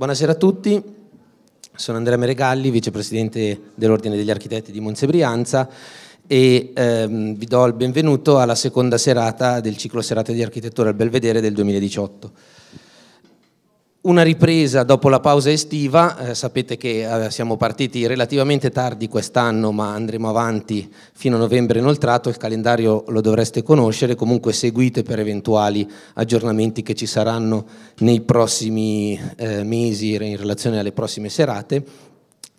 Buonasera a tutti, sono Andrea Meregalli, vicepresidente dell'Ordine degli Architetti di Brianza e ehm, vi do il benvenuto alla seconda serata del ciclo Serate di Architettura al Belvedere del 2018. Una ripresa dopo la pausa estiva, eh, sapete che eh, siamo partiti relativamente tardi quest'anno ma andremo avanti fino a novembre inoltrato, il calendario lo dovreste conoscere, comunque seguite per eventuali aggiornamenti che ci saranno nei prossimi eh, mesi in relazione alle prossime serate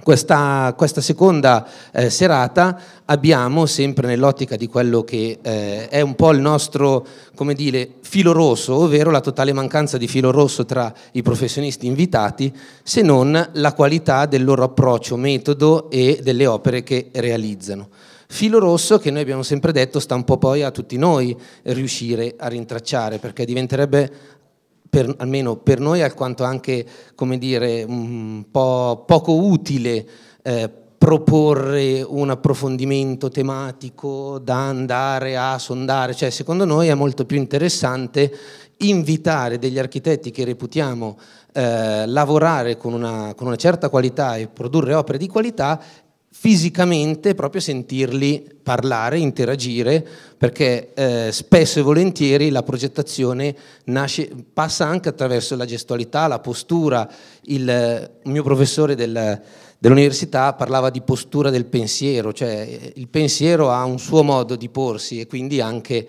questa, questa, seconda eh, serata abbiamo, sempre nell'ottica di quello che eh, è un po' il nostro come dire, filo rosso, ovvero la totale mancanza di filo rosso tra i professionisti invitati, se non la qualità del loro approccio, metodo e delle opere che realizzano. Filo rosso che noi abbiamo sempre detto sta un po' poi a tutti noi riuscire a rintracciare, perché diventerebbe per, almeno per noi alquanto anche come dire, un po' poco utile eh, proporre un approfondimento tematico da andare a sondare, cioè secondo noi è molto più interessante invitare degli architetti che reputiamo eh, lavorare con una, con una certa qualità e produrre opere di qualità fisicamente proprio sentirli parlare, interagire perché eh, spesso e volentieri la progettazione nasce, passa anche attraverso la gestualità, la postura. Il, il eh, mio professore del, dell'università parlava di postura del pensiero, cioè eh, il pensiero ha un suo modo di porsi e quindi anche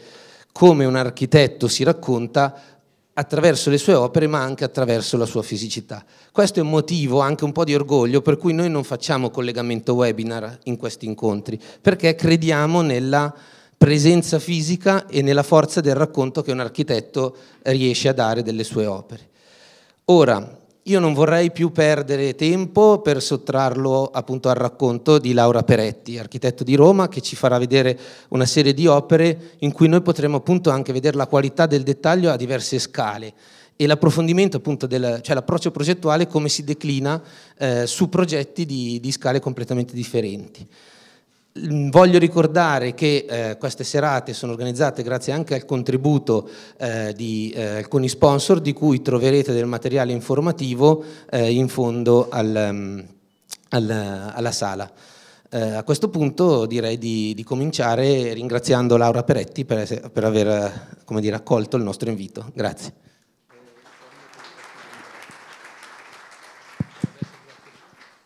come un architetto si racconta attraverso le sue opere ma anche attraverso la sua fisicità. Questo è un motivo, anche un po' di orgoglio, per cui noi non facciamo collegamento webinar in questi incontri, perché crediamo nella presenza fisica e nella forza del racconto che un architetto riesce a dare delle sue opere. Ora, io non vorrei più perdere tempo per sottrarlo appunto al racconto di Laura Peretti, architetto di Roma, che ci farà vedere una serie di opere in cui noi potremo appunto anche vedere la qualità del dettaglio a diverse scale e l'approfondimento appunto, del, cioè l'approccio progettuale come si declina eh, su progetti di, di scale completamente differenti. Voglio ricordare che eh, queste serate sono organizzate grazie anche al contributo eh, di eh, alcuni sponsor di cui troverete del materiale informativo eh, in fondo al, um, al, alla sala. Eh, a questo punto direi di, di cominciare ringraziando Laura Peretti per, per aver dire, accolto il nostro invito. Grazie.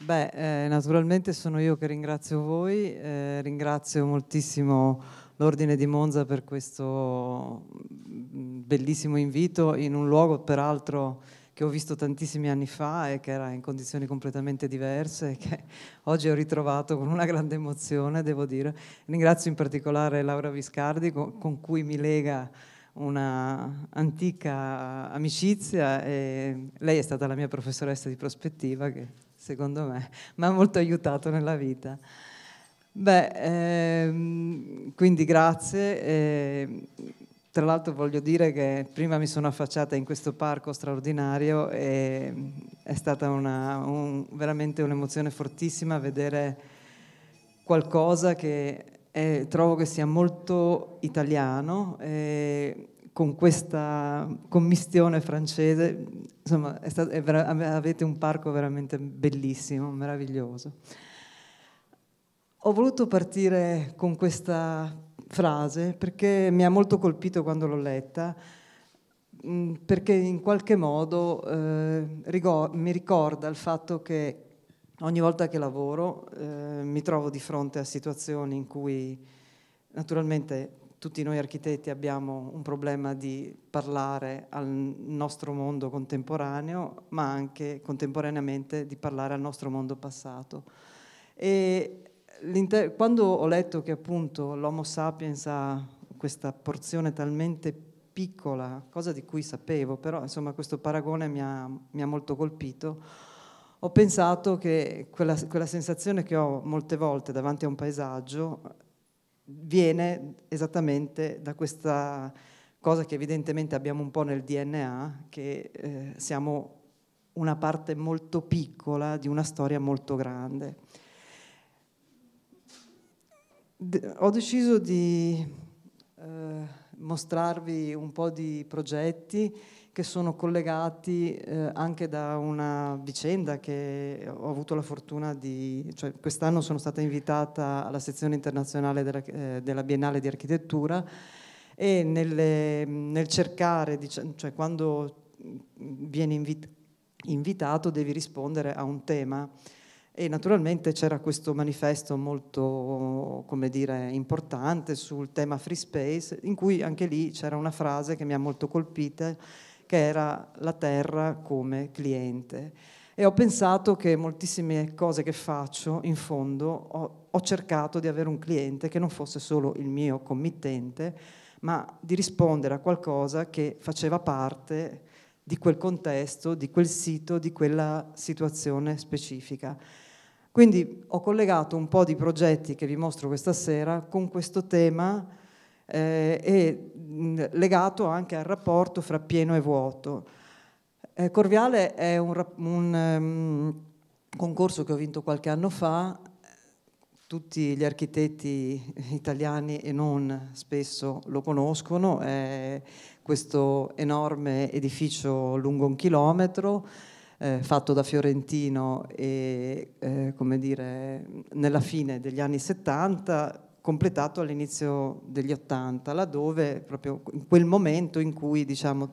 Beh, eh, naturalmente sono io che ringrazio voi, eh, ringrazio moltissimo l'Ordine di Monza per questo mm, bellissimo invito in un luogo peraltro che ho visto tantissimi anni fa e che era in condizioni completamente diverse e che oggi ho ritrovato con una grande emozione, devo dire. Ringrazio in particolare Laura Viscardi con cui mi lega una antica amicizia e lei è stata la mia professoressa di prospettiva che secondo me, mi ha molto aiutato nella vita. Beh, ehm, quindi grazie. Eh, tra l'altro voglio dire che prima mi sono affacciata in questo parco straordinario e ehm, è stata una, un, veramente un'emozione fortissima vedere qualcosa che è, eh, trovo che sia molto italiano. Eh, con questa commissione francese, insomma stato, è, avete un parco veramente bellissimo, meraviglioso. Ho voluto partire con questa frase perché mi ha molto colpito quando l'ho letta, mm, perché in qualche modo eh, mi ricorda il fatto che ogni volta che lavoro eh, mi trovo di fronte a situazioni in cui naturalmente tutti noi architetti abbiamo un problema di parlare al nostro mondo contemporaneo, ma anche contemporaneamente di parlare al nostro mondo passato. E quando ho letto che appunto l'Homo sapiens ha questa porzione talmente piccola, cosa di cui sapevo, però insomma questo paragone mi ha, mi ha molto colpito, ho pensato che quella, quella sensazione che ho molte volte davanti a un paesaggio viene esattamente da questa cosa che evidentemente abbiamo un po' nel DNA, che eh, siamo una parte molto piccola di una storia molto grande. De ho deciso di eh, mostrarvi un po' di progetti che sono collegati eh, anche da una vicenda che ho avuto la fortuna di... Cioè, quest'anno sono stata invitata alla sezione internazionale della, eh, della Biennale di Architettura e nelle, nel cercare, cioè quando vieni invitato devi rispondere a un tema e naturalmente c'era questo manifesto molto, come dire, importante sul tema free space, in cui anche lì c'era una frase che mi ha molto colpita che era la terra come cliente. E ho pensato che moltissime cose che faccio, in fondo, ho, ho cercato di avere un cliente che non fosse solo il mio committente, ma di rispondere a qualcosa che faceva parte di quel contesto, di quel sito, di quella situazione specifica. Quindi ho collegato un po' di progetti che vi mostro questa sera con questo tema eh, e mh, legato anche al rapporto fra pieno e vuoto. Eh, Corviale è un, un um, concorso che ho vinto qualche anno fa, tutti gli architetti italiani e non spesso lo conoscono, è questo enorme edificio lungo un chilometro. Eh, fatto da Fiorentino e, eh, dire, nella fine degli anni 70 completato all'inizio degli 80, laddove proprio in quel momento in cui diciamo,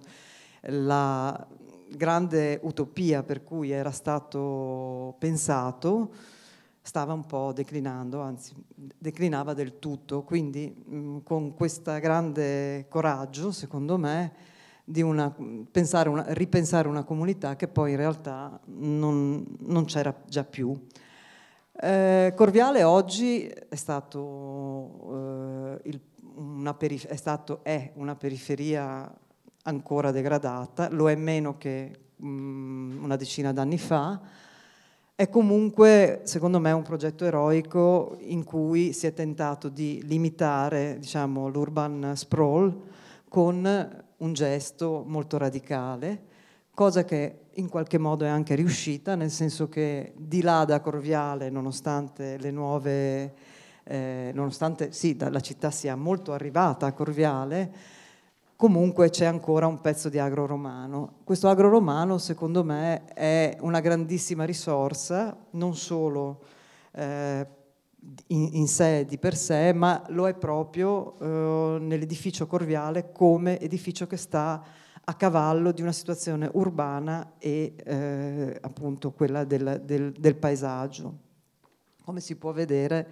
la grande utopia per cui era stato pensato stava un po' declinando, anzi declinava del tutto, quindi mh, con questo grande coraggio, secondo me, di una, una, ripensare una comunità che poi in realtà non, non c'era già più. Eh, Corviale oggi è stato, eh, il, una è stato, è una periferia ancora degradata, lo è meno che mh, mm, una decina d'anni fa, è comunque, secondo me, un progetto eroico in cui si è tentato di limitare diciamo, l'urban sprawl con un gesto molto radicale cosa che in qualche modo è anche riuscita, nel senso che di là da Corviale, nonostante le nuove, eh, nonostante sì, la città sia molto arrivata a Corviale, comunque c'è ancora un pezzo di agro romano. Questo agro romano, secondo me, è una grandissima risorsa, non solo eh, in, in, sé di per sé, ma lo è proprio eh, nell'edificio Corviale come edificio che sta a cavallo di una situazione urbana e eh, appunto quella del, del, del, paesaggio. Come si può vedere,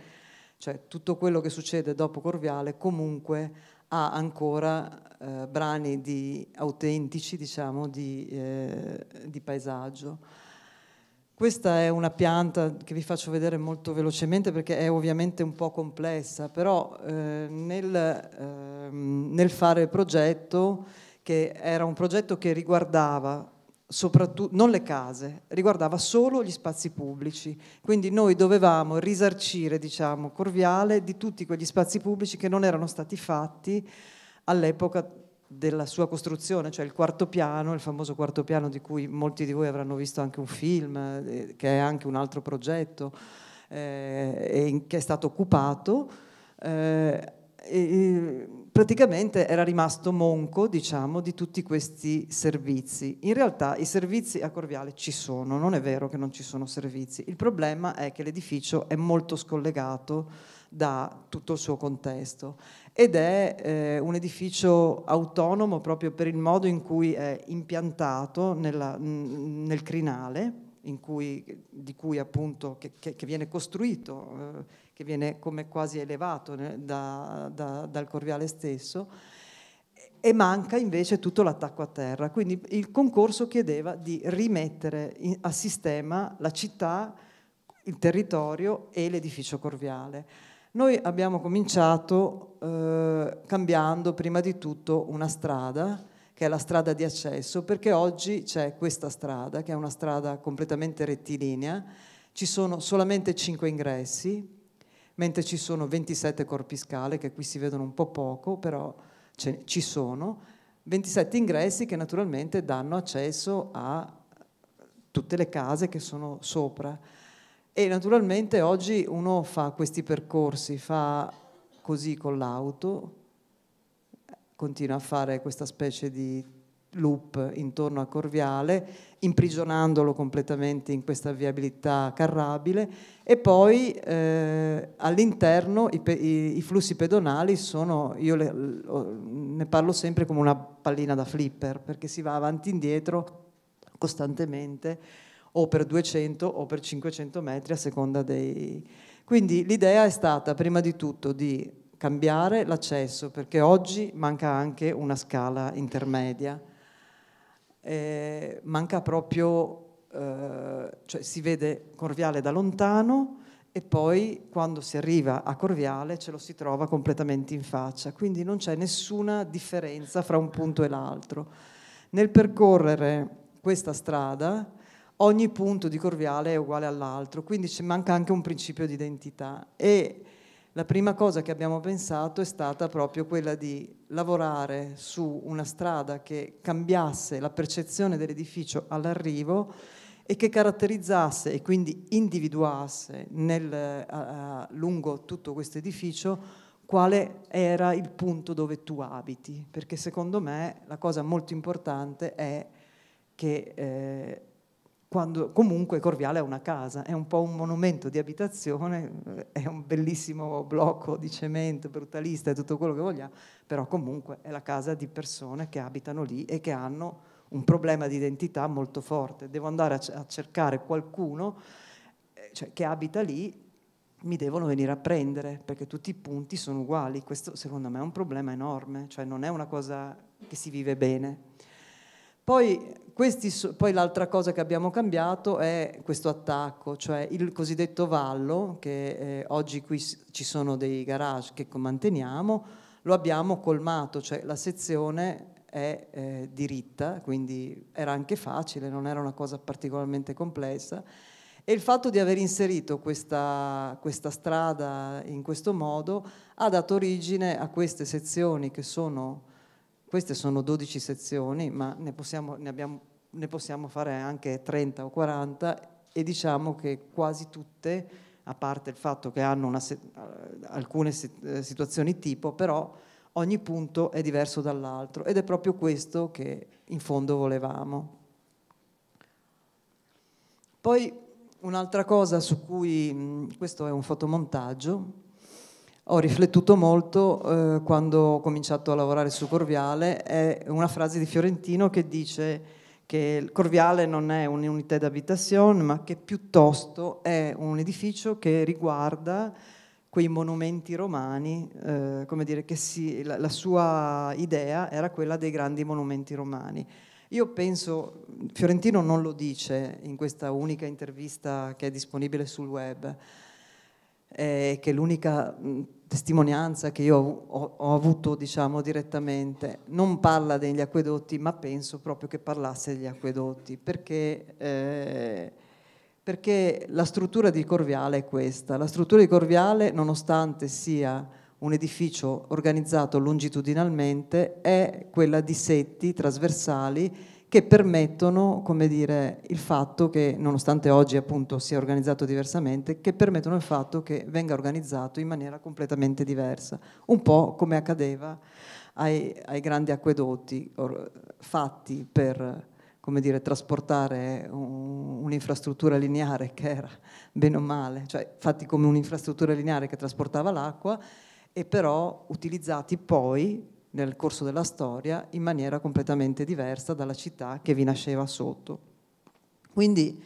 cioè, tutto quello che succede dopo Corviale comunque ha ancora eh, brani di, autentici diciamo, di, eh, di paesaggio. Questa è una pianta che vi faccio vedere molto velocemente perché è ovviamente un po' complessa, però eh, nel, eh, nel, fare il progetto che era un progetto che riguardava soprattutto non le case, riguardava solo gli spazi pubblici. Quindi noi dovevamo risarcire, diciamo, Corviale di tutti quegli spazi pubblici che non erano stati fatti all'epoca della sua costruzione, cioè il quarto piano, il famoso quarto piano di cui molti di voi avranno visto anche un film, eh, che è anche un altro progetto eh, che è stato occupato. Eh, e, praticamente era rimasto monco diciamo, di tutti questi servizi. In realtà i servizi a Corviale ci sono, non è vero che non ci sono servizi, il problema è che l'edificio è molto scollegato da tutto il suo contesto ed è eh, un edificio autonomo proprio per il modo in cui è impiantato nella, nel crinale cui, di cui appunto che, che, che viene costruito. Eh, che viene come quasi elevato eh, da, da, dal Corviale stesso, e manca invece tutto l'attacco a terra. Quindi il concorso chiedeva di rimettere a sistema la città, il territorio e l'edificio corviale. Noi abbiamo cominciato eh, cambiando prima di tutto una strada, che è la strada di accesso, perché oggi c'è questa strada, che è una strada completamente rettilinea, ci sono solamente cinque ingressi, mentre ci sono 27 corpi scale, che qui si vedono un po' poco, però ci sono, 27 ingressi che naturalmente danno accesso a tutte le case che sono sopra. E naturalmente oggi uno fa questi percorsi, fa così con l'auto, continua a fare questa specie di loop intorno a Corviale, imprigionandolo completamente in questa viabilità carrabile e poi eh, all'interno i, i, i, flussi pedonali sono, io le, ne parlo sempre come una pallina da flipper perché si va avanti e indietro costantemente o per 200 o per 500 metri a seconda dei... Quindi l'idea è stata prima di tutto di cambiare l'accesso perché oggi manca anche una scala intermedia eh, manca proprio, eh, cioè si vede Corviale da lontano e poi quando si arriva a Corviale ce lo si trova completamente in faccia, quindi non c'è nessuna differenza fra un punto e l'altro. Nel percorrere questa strada ogni punto di Corviale è uguale all'altro, quindi ci manca anche un principio di identità e la prima cosa che abbiamo pensato è stata proprio quella di lavorare su una strada che cambiasse la percezione dell'edificio all'arrivo e che caratterizzasse e quindi individuasse nel, eh, a, lungo tutto questo edificio quale era il punto dove tu abiti, perché secondo me la cosa molto importante è che eh, quando comunque Corviale è una casa, è un po' un monumento di abitazione, eh, è un bellissimo blocco di cemento brutalista e tutto quello che vogliamo, però comunque è la casa di persone che abitano lì e che hanno un problema di identità molto forte. Devo andare a, cercare qualcuno eh, cioè, che abita lì, mi devono venire a prendere, perché tutti i punti sono uguali. Questo secondo me è un problema enorme, cioè non è una cosa che si vive bene poi, poi l'altra cosa che abbiamo cambiato è questo attacco, cioè il cosiddetto vallo, che eh, oggi qui ci sono dei garage che manteniamo, lo abbiamo colmato, cioè la sezione è eh, diritta, quindi era anche facile, non era una cosa particolarmente complessa. E il fatto di aver inserito questa, questa, strada in questo modo ha dato origine a queste sezioni che sono queste sono 12 sezioni, ma ne possiamo, ne abbiamo, ne possiamo fare anche 30 o 40 e diciamo che quasi tutte, a parte il fatto che hanno se eh, alcune eh, situazioni tipo, però ogni punto è diverso dall'altro ed è proprio questo che in fondo volevamo. Poi un'altra cosa su cui, questo è un fotomontaggio, ho riflettuto molto eh, quando ho cominciato a lavorare su Corviale, è una frase di Fiorentino che dice che il Corviale non è un'unità d'abitazione, ma che piuttosto è un edificio che riguarda quei monumenti romani, eh, come dire che si, la, la sua idea era quella dei grandi monumenti romani. Io penso, Fiorentino non lo dice in questa unica intervista che è disponibile sul web, eh, che è l'unica mm, testimonianza che io ho, ho avuto diciamo, direttamente, non parla degli acquedotti, ma penso proprio che parlasse degli acquedotti, perché, eh, perché la struttura di Corviale è questa. La struttura di Corviale, nonostante sia un edificio organizzato longitudinalmente, è quella di setti trasversali che permettono, come dire, il fatto che, nonostante oggi appunto sia organizzato diversamente, che permettono il fatto che venga organizzato in maniera completamente diversa, un po' come accadeva ai, ai grandi acquedotti or, fatti per, come dire, trasportare un'infrastruttura lineare che era bene o male, cioè fatti come un'infrastruttura lineare che trasportava l'acqua e però utilizzati poi nel corso della storia in maniera completamente diversa dalla città che vi nasceva sotto. Quindi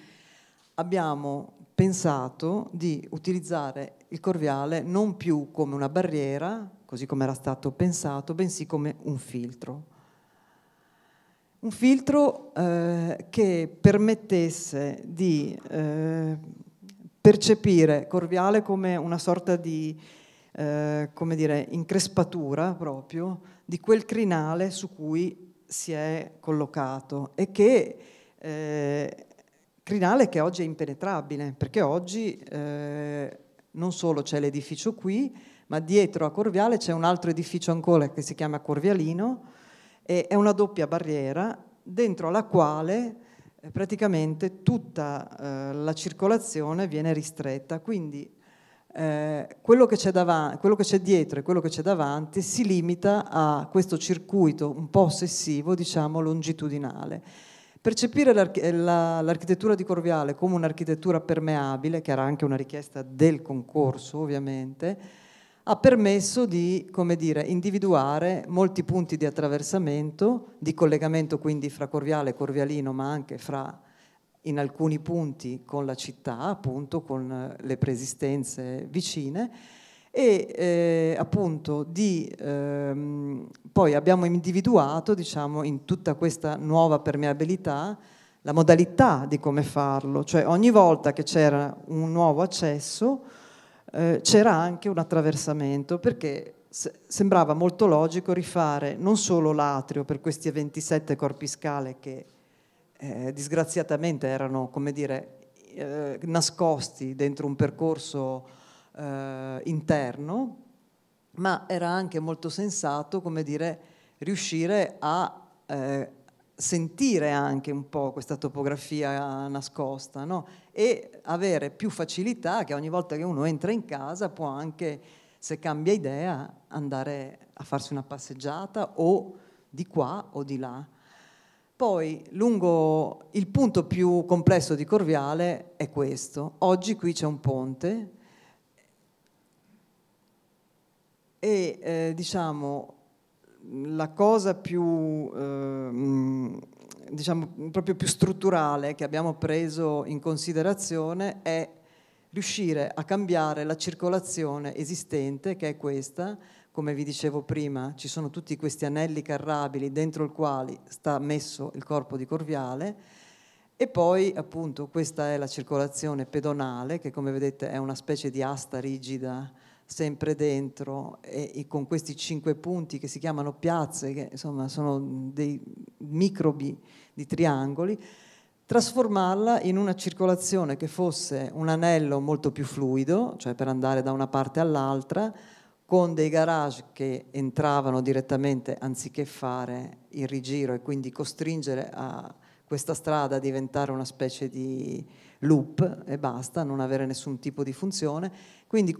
abbiamo pensato di utilizzare il Corviale non più come una barriera, così come era stato pensato, bensì come un filtro. Un filtro eh, che permettesse di eh, percepire Corviale come una sorta di eh, come dire, increspatura proprio di quel crinale su cui si è collocato e che eh, crinale che oggi è impenetrabile, perché oggi eh, non solo c'è l'edificio qui, ma dietro a Corviale c'è un altro edificio ancora che si chiama Corvialino, e è una doppia barriera dentro la quale eh, praticamente tutta eh, la circolazione viene ristretta, quindi eh, quello, che davanti, quello, che c'è dietro e quello che c'è davanti si limita a questo circuito un po' ossessivo, diciamo, longitudinale. Percepire eh, l'architettura di Corviale come un'architettura permeabile, che era anche una richiesta del concorso ovviamente, ha permesso di dire, individuare molti punti di attraversamento, di collegamento quindi fra Corviale e Corvialino, ma anche fra in alcuni punti con la città, appunto con eh, le preesistenze vicine e eh, appunto di, ehm, poi abbiamo individuato diciamo, in tutta questa nuova permeabilità la modalità di come farlo, cioè ogni volta che c'era un nuovo accesso eh, c'era anche un attraversamento perché sembrava molto logico rifare non solo l'atrio per questi 27 corpi scale che eh, disgraziatamente erano, come dire, eh, nascosti dentro un percorso eh, interno, ma era anche molto sensato, come dire, riuscire a eh, sentire anche un po' questa topografia nascosta no? e avere più facilità che ogni volta che uno entra in casa può anche, se cambia idea, andare a farsi una passeggiata o di qua o di là. Poi lungo il punto più complesso di Corviale è questo. Oggi qui c'è un ponte e eh, diciamo la cosa più eh, diciamo proprio più strutturale che abbiamo preso in considerazione è riuscire a cambiare la circolazione esistente che è questa come vi dicevo prima, ci sono tutti questi anelli carrabili dentro i quali sta messo il corpo di Corviale e poi appunto questa è la circolazione pedonale che come vedete è una specie di asta rigida sempre dentro e, e con questi cinque punti che si chiamano piazze, che insomma sono dei microbi di triangoli, trasformarla in una circolazione che fosse un anello molto più fluido, cioè per andare da una parte all'altra, con dei garage che entravano direttamente anziché fare il rigiro e quindi costringere a questa strada a diventare una specie di loop e basta, non avere nessun tipo di funzione. Quindi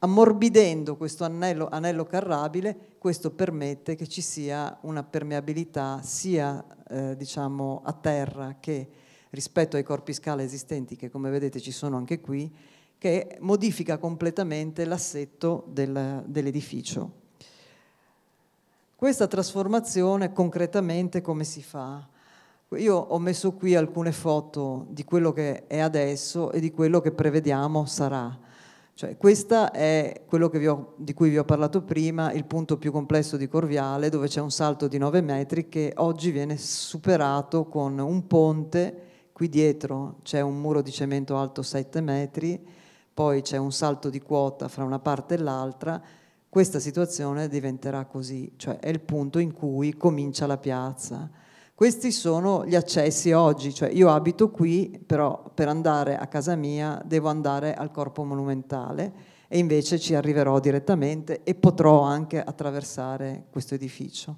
ammorbidendo questo anello, anello carrabile, questo permette che ci sia una permeabilità sia eh, diciamo, a terra che rispetto ai corpi scala esistenti, che come vedete ci sono anche qui, che modifica completamente l'assetto del, dell'edificio. Questa trasformazione concretamente come si fa? Io ho messo qui alcune foto di quello che è adesso e di quello che prevediamo sarà. Cioè, questo è quello ho, di cui vi ho parlato prima, il punto più complesso di Corviale, dove c'è un salto di 9 metri che oggi viene superato con un ponte, qui dietro c'è un muro di cemento alto 7 metri, poi c'è un salto di quota fra una parte e l'altra, questa situazione diventerà così, cioè è il punto in cui comincia la piazza. Questi sono gli accessi oggi, cioè io abito qui, però per andare a casa mia devo andare al corpo monumentale e invece ci arriverò direttamente e potrò anche attraversare questo edificio.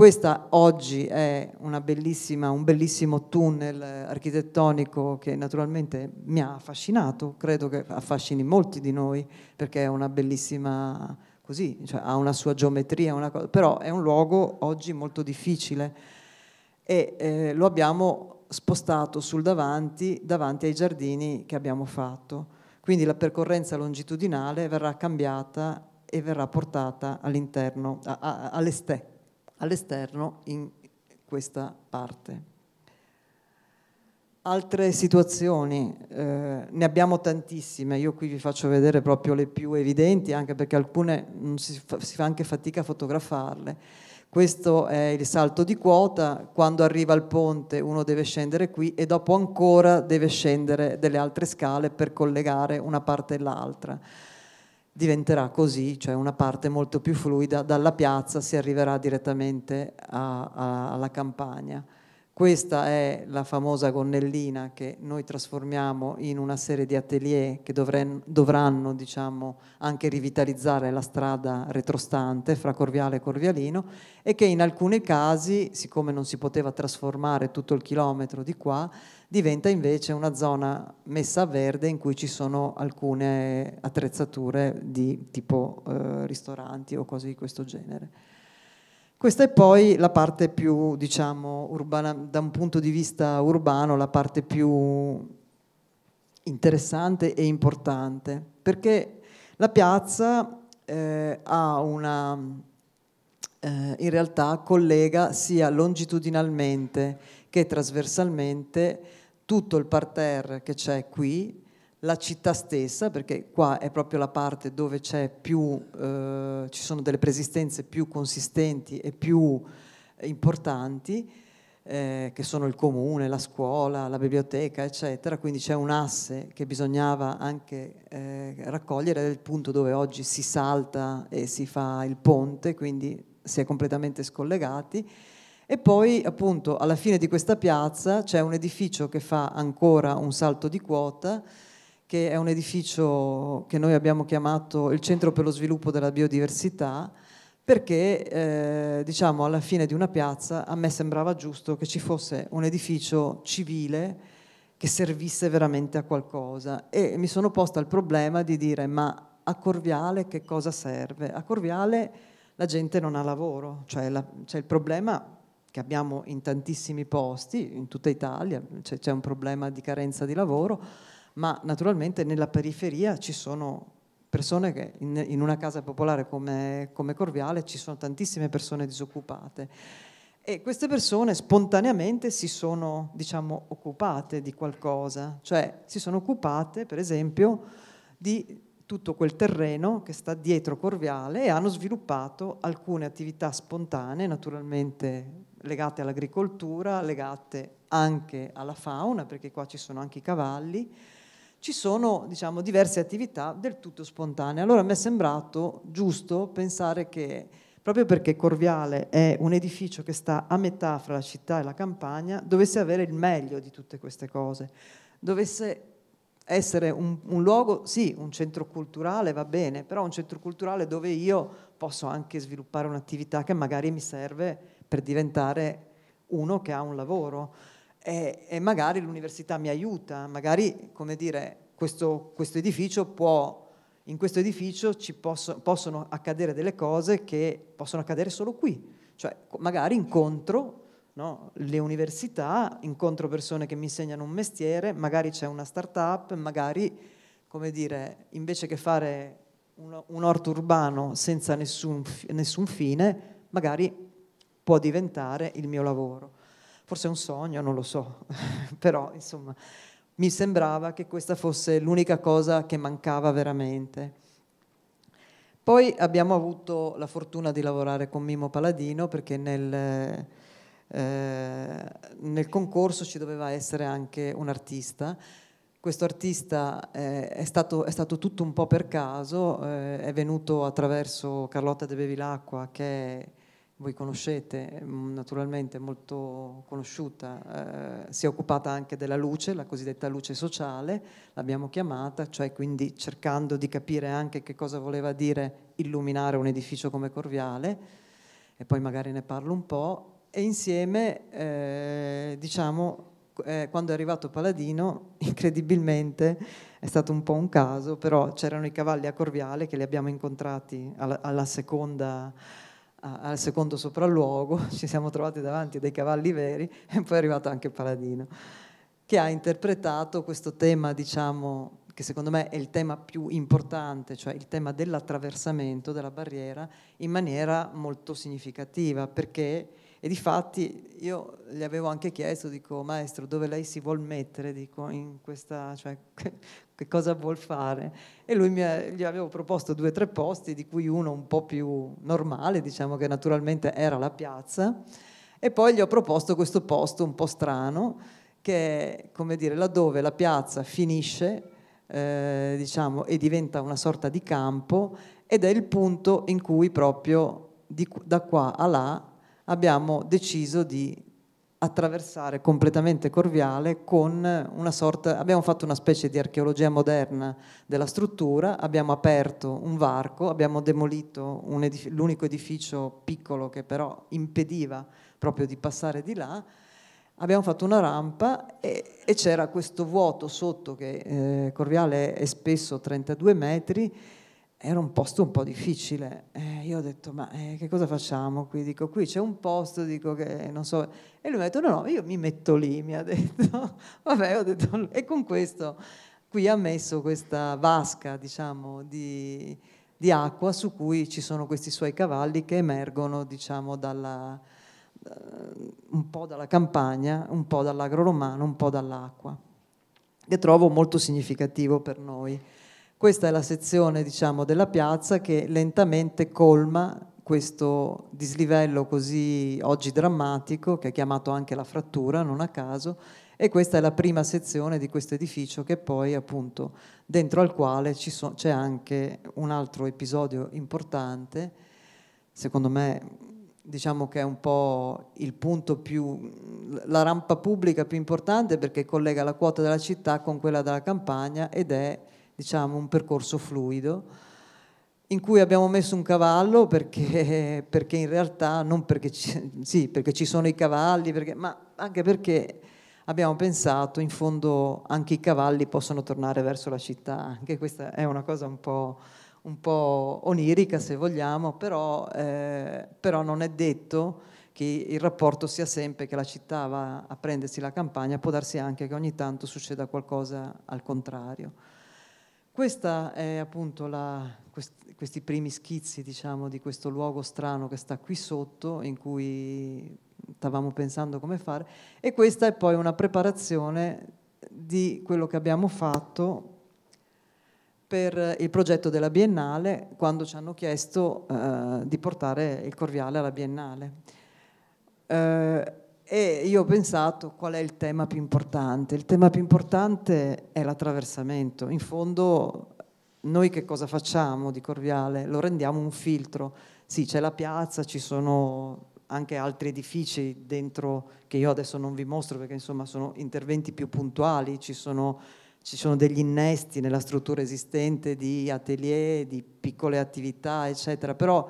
Questa oggi è un bellissimo tunnel architettonico che naturalmente mi ha affascinato, credo che affascini molti di noi perché è una bellissima, così, cioè ha una sua geometria, una cosa, però è un luogo oggi molto difficile e eh, lo abbiamo spostato sul davanti, davanti ai giardini che abbiamo fatto. Quindi la percorrenza longitudinale verrà cambiata e verrà portata all'interno, all'estè all'esterno in questa parte. Altre situazioni, eh, ne abbiamo tantissime, io qui vi faccio vedere proprio le più evidenti, anche perché alcune mm, si fa, si fa anche fatica a fotografarle. Questo è il salto di quota, quando arriva al ponte uno deve scendere qui e dopo ancora deve scendere delle altre scale per collegare una parte e l'altra diventerà così, cioè una parte molto più fluida, dalla piazza si arriverà direttamente a, a, alla campagna. Questa è la famosa gonnellina che noi trasformiamo in una serie di atelier che dovranno, dovranno diciamo, anche rivitalizzare la strada retrostante fra Corviale e Corvialino e che in alcuni casi, siccome non si poteva trasformare tutto il chilometro di qua, diventa invece una zona messa a verde in cui ci sono alcune attrezzature di tipo eh, ristoranti o cose di questo genere. Questa è poi la parte più, diciamo, urbana, da un punto di vista urbano, la parte più interessante e importante, perché la piazza eh, ha una, eh, in realtà collega sia longitudinalmente che trasversalmente tutto il parterre che c'è qui, la città stessa, perché qua è proprio la parte dove più, eh, ci sono delle presistenze più consistenti e più eh, importanti, eh, che sono il comune, la scuola, la biblioteca, eccetera. Quindi c'è un asse che bisognava anche eh, raccogliere, il punto dove oggi si salta e si fa il ponte, quindi si è completamente scollegati e poi appunto alla fine di questa piazza c'è un edificio che fa ancora un salto di quota, che è un edificio che noi abbiamo chiamato il Centro per lo sviluppo della biodiversità, perché eh, diciamo alla fine di una piazza a me sembrava giusto che ci fosse un edificio civile che servisse veramente a qualcosa e mi sono posta il problema di dire ma a Corviale che cosa serve? A Corviale la gente non ha lavoro, cioè c'è cioè il problema che abbiamo in tantissimi posti, in tutta Italia, c'è, un problema di carenza di lavoro, ma naturalmente nella periferia ci sono persone che in, in una casa popolare come, come Corviale ci sono tantissime persone disoccupate e queste persone spontaneamente si sono diciamo, occupate di qualcosa, cioè si sono occupate per esempio di tutto quel terreno che sta dietro Corviale e hanno sviluppato alcune attività spontanee, naturalmente legate all'agricoltura, legate anche alla fauna, perché qua ci sono anche i cavalli, ci sono diciamo, diverse attività del tutto spontanee. Allora mi è sembrato giusto pensare che proprio perché Corviale è un edificio che sta a metà fra la città e la campagna, dovesse avere il meglio di tutte queste cose, dovesse essere un, un, luogo, sì, un centro culturale va bene, però un centro culturale dove io posso anche sviluppare un'attività che magari mi serve per diventare uno che ha un lavoro e, e magari l'università mi aiuta, magari come dire, questo, questo edificio può, in questo edificio ci posso, possono accadere delle cose che possono accadere solo qui, cioè magari incontro No? le università, incontro persone che mi insegnano un mestiere, magari c'è una start-up, magari, come dire, invece che fare un, un orto urbano senza nessun, nessun fine, magari può diventare il mio lavoro. Forse è un sogno, non lo so, però insomma mi sembrava che questa fosse l'unica cosa che mancava veramente. Poi abbiamo avuto la fortuna di lavorare con Mimo Paladino perché nel, eh, nel concorso ci doveva essere anche un artista. Questo artista eh, è, stato, è, stato, tutto un po' per caso, eh, è venuto attraverso Carlotta De Bevilacqua che è voi conoscete, mm, naturalmente molto conosciuta, eh, si è occupata anche della luce, la cosiddetta luce sociale, l'abbiamo chiamata, cioè quindi cercando di capire anche che cosa voleva dire illuminare un edificio come Corviale, e poi magari ne parlo un po', e insieme, eh, diciamo, eh, quando è arrivato Paladino, incredibilmente è stato un po' un caso, però c'erano i cavalli a Corviale che li abbiamo incontrati alla, alla seconda al secondo sopralluogo, ci siamo trovati davanti dei cavalli veri e poi è arrivato anche Paladino, che ha interpretato questo tema, diciamo, che secondo me è il tema più importante, cioè il tema dell'attraversamento della barriera, in maniera molto significativa, perché e di fatti io gli avevo anche chiesto, dico, maestro, dove lei si vuol mettere, dico, in questa, cioè, che cosa vuol fare? E lui mi, gli avevo proposto due o tre posti, di cui uno un po' più normale, diciamo che naturalmente era la piazza, e poi gli ho proposto questo posto un po' strano, che è, come dire, laddove la piazza finisce, eh, diciamo, e diventa una sorta di campo, ed è il punto in cui proprio di, da qua a là abbiamo deciso di attraversare completamente Corviale con una sorta, abbiamo fatto una specie di archeologia moderna della struttura, abbiamo aperto un varco, abbiamo demolito edificio, l'unico edificio piccolo che però impediva proprio di passare di là, abbiamo fatto una rampa e, e c'era questo vuoto sotto che eh, Corviale è spesso 32 metri era un posto un po' difficile. Eh, io ho detto, ma eh, che cosa facciamo qui? Dico, qui c'è un posto, dico che non so. E lui mi ha detto, no, no, io mi metto lì, mi ha detto. Vabbè, ho detto, e con questo qui ha messo questa vasca, diciamo, di, di acqua su cui ci sono questi suoi cavalli che emergono, diciamo, dalla, eh, un po' dalla campagna, un po' dall'agro romano, un po' dall'acqua, che trovo molto significativo per noi questa è la sezione diciamo, della piazza che lentamente colma questo dislivello così oggi drammatico, che è chiamato anche la frattura, non a caso, e questa è la prima sezione di questo edificio che poi appunto dentro al quale so, c'è anche un altro episodio importante, secondo me diciamo che è un po' il punto più, la rampa pubblica più importante perché collega la quota della città con quella della campagna ed è diciamo, un percorso fluido in cui abbiamo messo un cavallo perché, perché in realtà, non perché ci, sì, perché ci sono i cavalli, perché, ma anche perché abbiamo pensato in fondo anche i cavalli possono tornare verso la città, anche questa è una cosa un po', un po onirica se vogliamo, però, eh, però non è detto che il rapporto sia sempre che la città va a prendersi la campagna, può darsi anche che ogni tanto succeda qualcosa al contrario. Questa è appunto la, quest, questi primi schizzi diciamo, di questo luogo strano che sta qui sotto, in cui stavamo pensando come fare, e questa è poi una preparazione di quello che abbiamo fatto per il progetto della Biennale quando ci hanno chiesto eh, di portare il Corviale alla Biennale. Eh, e io ho pensato qual è il tema più importante. Il tema più importante è l'attraversamento. In fondo noi che cosa facciamo di Corviale? Lo rendiamo un filtro. Sì, c'è la piazza, ci sono anche altri edifici dentro che io adesso non vi mostro perché insomma sono interventi più puntuali, ci sono, ci sono degli innesti nella struttura esistente di atelier, di piccole attività, eccetera. Però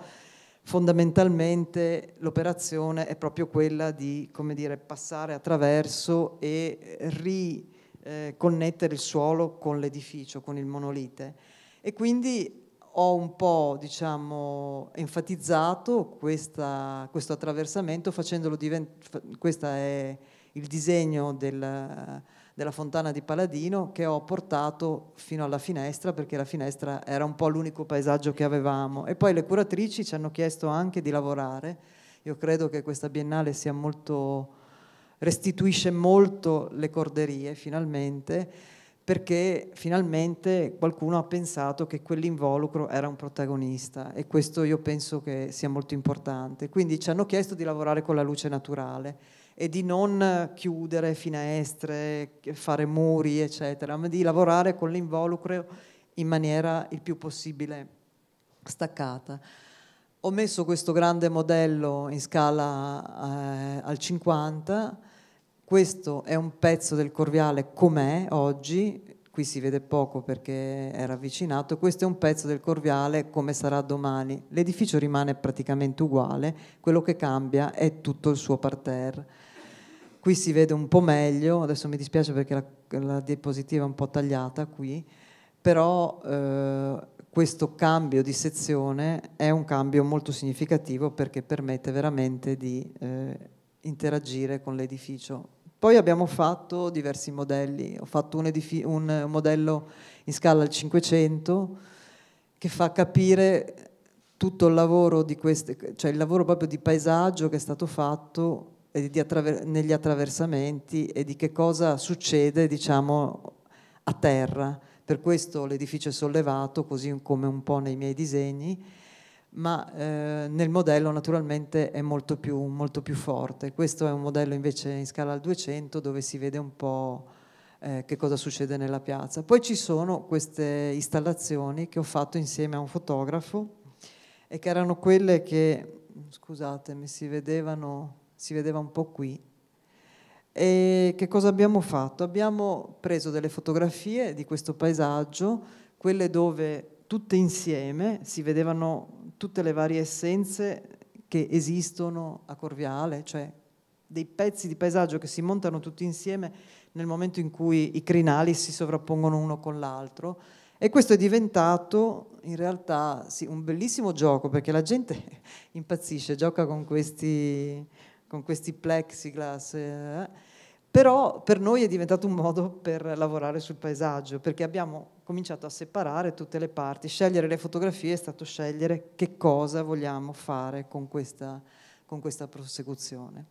fondamentalmente l'operazione è proprio quella di dire, passare attraverso e eh, riconnettere eh, il suolo con l'edificio, con il monolite. E quindi ho un po' diciamo, enfatizzato questa, questo attraversamento facendolo diventare, questo è il disegno del della fontana di Paladino che ho portato fino alla finestra perché la finestra era un po' l'unico paesaggio che avevamo e poi le curatrici ci hanno chiesto anche di lavorare. Io credo che questa biennale sia molto restituisce molto le corderie finalmente perché finalmente qualcuno ha pensato che quell'involucro era un protagonista e questo io penso che sia molto importante. Quindi ci hanno chiesto di lavorare con la luce naturale e di non chiudere finestre, fare muri, eccetera, ma di lavorare con l'involucro in maniera il più possibile staccata. Ho messo questo grande modello in scala eh, al 50, questo è un pezzo del Corviale com'è oggi, qui si vede poco perché è ravvicinato, questo è un pezzo del Corviale come sarà domani. L'edificio rimane praticamente uguale, quello che cambia è tutto il suo parterre qui si vede un po' meglio, adesso mi dispiace perché la, la diapositiva è un po' tagliata qui, però eh, questo cambio di sezione è un cambio molto significativo perché permette veramente di eh, interagire con l'edificio. Poi abbiamo fatto diversi modelli, ho fatto un, un modello in scala al 500 che fa capire tutto il lavoro di queste, cioè il lavoro proprio di paesaggio che è stato fatto attraver negli attraversamenti e di che cosa succede diciamo, a terra. Per questo l'edificio è sollevato, così come un po' nei miei disegni, ma eh, nel modello naturalmente è molto più, molto più, forte. Questo è un modello invece in scala al 200 dove si vede un po' eh, che cosa succede nella piazza. Poi ci sono queste installazioni che ho fatto insieme a un fotografo e che erano quelle che, scusate, mi si vedevano si vedeva un po' qui. E che cosa abbiamo fatto? Abbiamo preso delle fotografie di questo paesaggio, quelle dove tutte insieme si vedevano tutte le varie essenze che esistono a Corviale, cioè dei pezzi di paesaggio che si montano tutti insieme nel momento in cui i crinali si sovrappongono uno con l'altro. E questo è diventato in realtà sì, un bellissimo gioco perché la gente impazzisce, gioca con questi con questi plexiglass. Eh, però per noi è diventato un modo per lavorare sul paesaggio, perché abbiamo cominciato a separare tutte le parti, scegliere le fotografie è stato scegliere che cosa vogliamo fare con questa, con questa prosecuzione.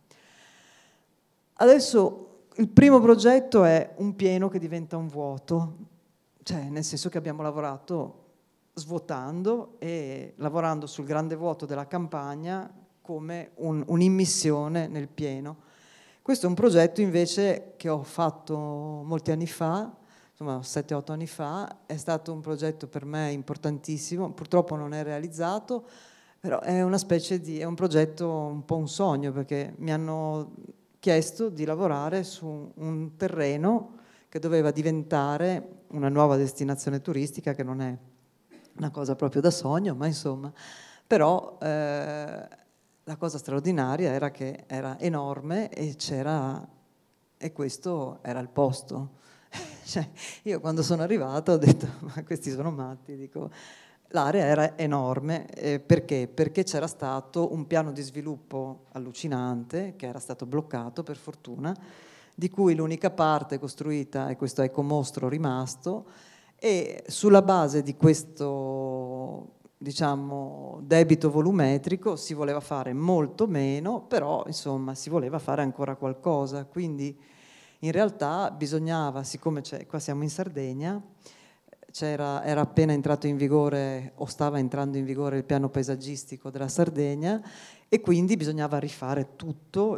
Adesso il primo progetto è un pieno che diventa un vuoto, cioè nel senso che abbiamo lavorato svuotando e lavorando sul grande vuoto della campagna come un'immissione nel pieno. Questo è un progetto invece che ho fatto molti anni fa, insomma 7-8 anni fa, è stato un progetto per me importantissimo, purtroppo non è realizzato, però è una specie di, è un progetto un po' un sogno perché mi hanno chiesto di lavorare su un terreno che doveva diventare una nuova destinazione turistica che non è una cosa proprio da sogno, ma insomma, però eh, la cosa straordinaria era che era enorme e c'era, e questo era il posto. cioè, io quando sono arrivata ho detto, ma questi sono matti, dico, L'area era enorme eh, perché? Perché c'era stato un piano di sviluppo allucinante che era stato bloccato per fortuna, di cui l'unica parte costruita è questo ecomostro rimasto e sulla base di questo diciamo, debito volumetrico, si voleva fare molto meno, però insomma si voleva fare ancora qualcosa. Quindi in realtà bisognava, siccome qua siamo in Sardegna, era appena entrato in vigore o stava entrando in vigore il piano paesaggistico della Sardegna e quindi bisognava rifare tutto,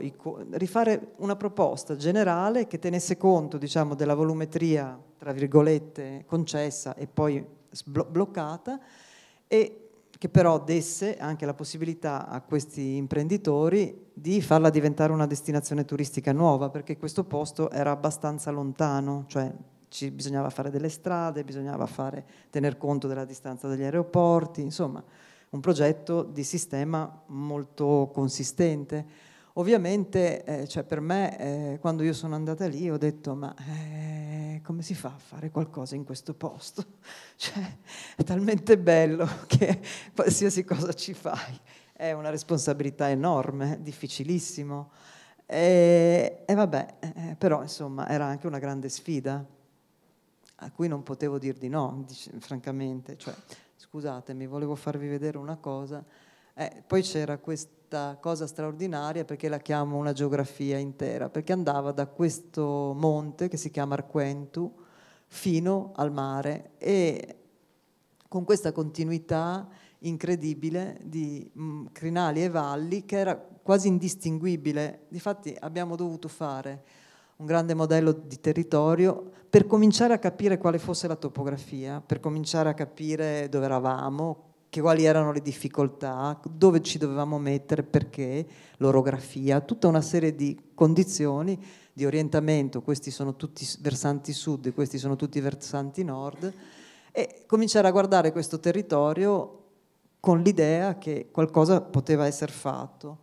rifare una proposta generale che tenesse conto diciamo, della volumetria, tra virgolette, concessa e poi bloccata e che però desse anche la possibilità a questi imprenditori di farla diventare una destinazione turistica nuova, perché questo posto era abbastanza lontano, cioè ci bisognava fare delle strade, bisognava fare, tener conto della distanza degli aeroporti, insomma un progetto di sistema molto consistente Ovviamente, eh, cioè per me, eh, quando io sono andata lì, ho detto, ma eh, come si fa a fare qualcosa in questo posto? Cioè, è talmente bello che qualsiasi cosa ci fai è una responsabilità enorme, difficilissimo. E, e vabbè, eh, eh, però insomma era anche una grande sfida a cui non potevo dir di no, dic- francamente. Cioè, scusatemi, volevo farvi vedere una cosa. Eh, poi c'era questo questa cosa straordinaria perché la chiamo una geografia intera, perché andava da questo monte che si chiama Arquentu fino al mare e con questa continuità incredibile di mm, crinali e valli che era quasi indistinguibile. Difatti abbiamo dovuto fare un grande modello di territorio per cominciare a capire quale fosse la topografia, per cominciare a capire dove eravamo, che quali erano le difficoltà, dove ci dovevamo mettere, perché, l'orografia, tutta una serie di condizioni di orientamento, questi sono tutti versanti sud e questi sono tutti versanti nord, e cominciare a guardare questo territorio con l'idea che qualcosa poteva essere fatto.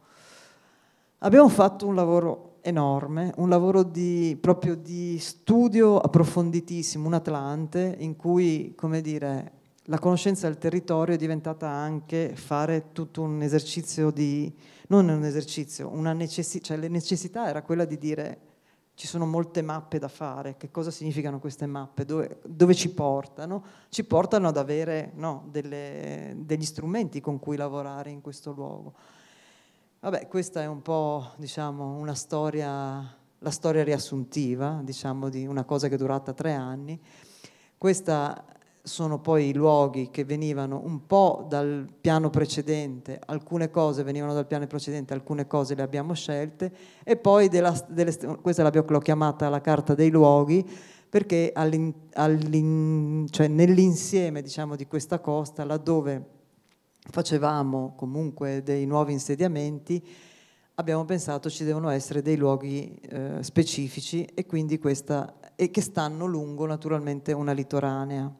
Abbiamo fatto un lavoro enorme, un lavoro di, proprio di studio approfonditissimo, un Atlante in cui, come dire, la conoscenza del territorio è diventata anche fare tutto un esercizio di, non un esercizio, una necessità, cioè la necessità era quella di dire ci sono molte mappe da fare, che cosa significano queste mappe, dove, dove ci portano? Ci portano ad avere no, delle, degli strumenti con cui lavorare in questo luogo. Vabbè, questa è un po' diciamo, una storia, la storia riassuntiva diciamo, di una cosa che è durata tre anni. Questa sono poi i luoghi che venivano un po' dal piano precedente, alcune cose venivano dal piano precedente, alcune cose le abbiamo scelte e poi della, delle, questa l'ho chiamata la carta dei luoghi perché cioè nell'insieme diciamo, di questa costa, laddove facevamo comunque dei nuovi insediamenti, abbiamo pensato ci devono essere dei luoghi eh, specifici e quindi questa, e che stanno lungo naturalmente una litoranea.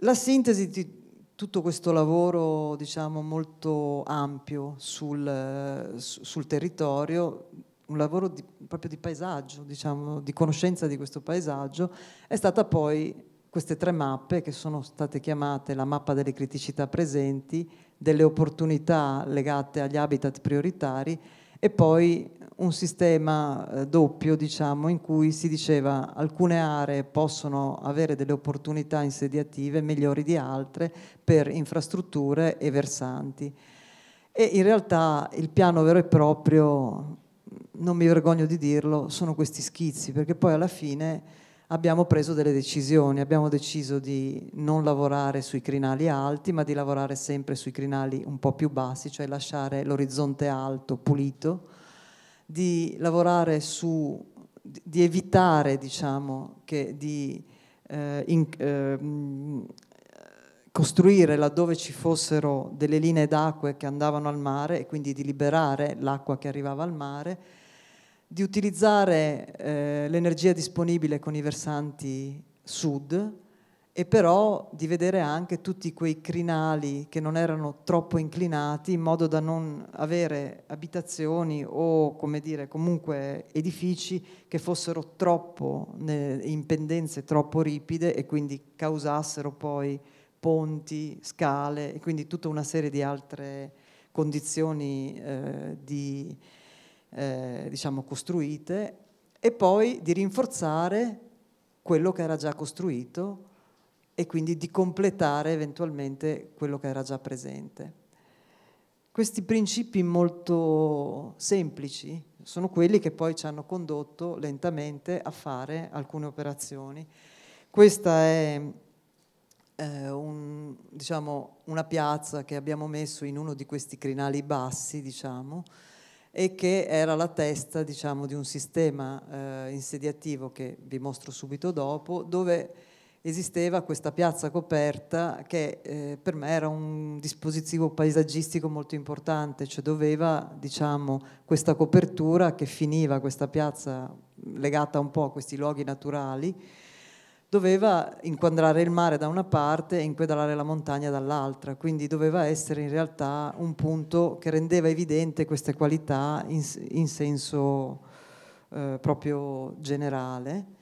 La sintesi di tutto questo lavoro diciamo, molto ampio sul, sul territorio, un lavoro di, proprio di paesaggio, diciamo, di conoscenza di questo paesaggio, è stata poi queste tre mappe che sono state chiamate la mappa delle criticità presenti, delle opportunità legate agli habitat prioritari e poi un sistema eh, doppio, diciamo, in cui si diceva alcune aree possono avere delle opportunità insediative migliori di altre per infrastrutture e versanti. E in realtà il piano vero e proprio, non mi vergogno di dirlo, sono questi schizzi, perché poi alla fine abbiamo preso delle decisioni, abbiamo deciso di non lavorare sui crinali alti, ma di lavorare sempre sui crinali un po' più bassi, cioè lasciare l'orizzonte alto, pulito, di lavorare su, di evitare diciamo, che di eh, in, eh, costruire laddove ci fossero delle linee d'acqua che andavano al mare e quindi di liberare l'acqua che arrivava al mare, di utilizzare eh, l'energia disponibile con i versanti sud e però di vedere anche tutti quei crinali che non erano troppo inclinati in modo da non avere abitazioni o come dire comunque edifici che fossero troppo in pendenze troppo ripide e quindi causassero poi ponti, scale e quindi tutta una serie di altre condizioni eh, di, eh, diciamo costruite e poi di rinforzare quello che era già costruito e quindi di completare eventualmente quello che era già presente. Questi principi molto semplici sono quelli che poi ci hanno condotto lentamente a fare alcune operazioni. Questa è eh, un, diciamo, una piazza che abbiamo messo in uno di questi crinali bassi, diciamo, e che era la testa diciamo, di un sistema eh, insediativo che vi mostro subito dopo, dove esisteva questa piazza coperta che eh, per me era un dispositivo paesaggistico molto importante, cioè doveva diciamo, questa copertura che finiva questa piazza legata un po' a questi luoghi naturali, doveva inquadrare il mare da una parte e inquadrare la montagna dall'altra, quindi doveva essere in realtà un punto che rendeva evidente queste qualità in, in senso eh, proprio generale.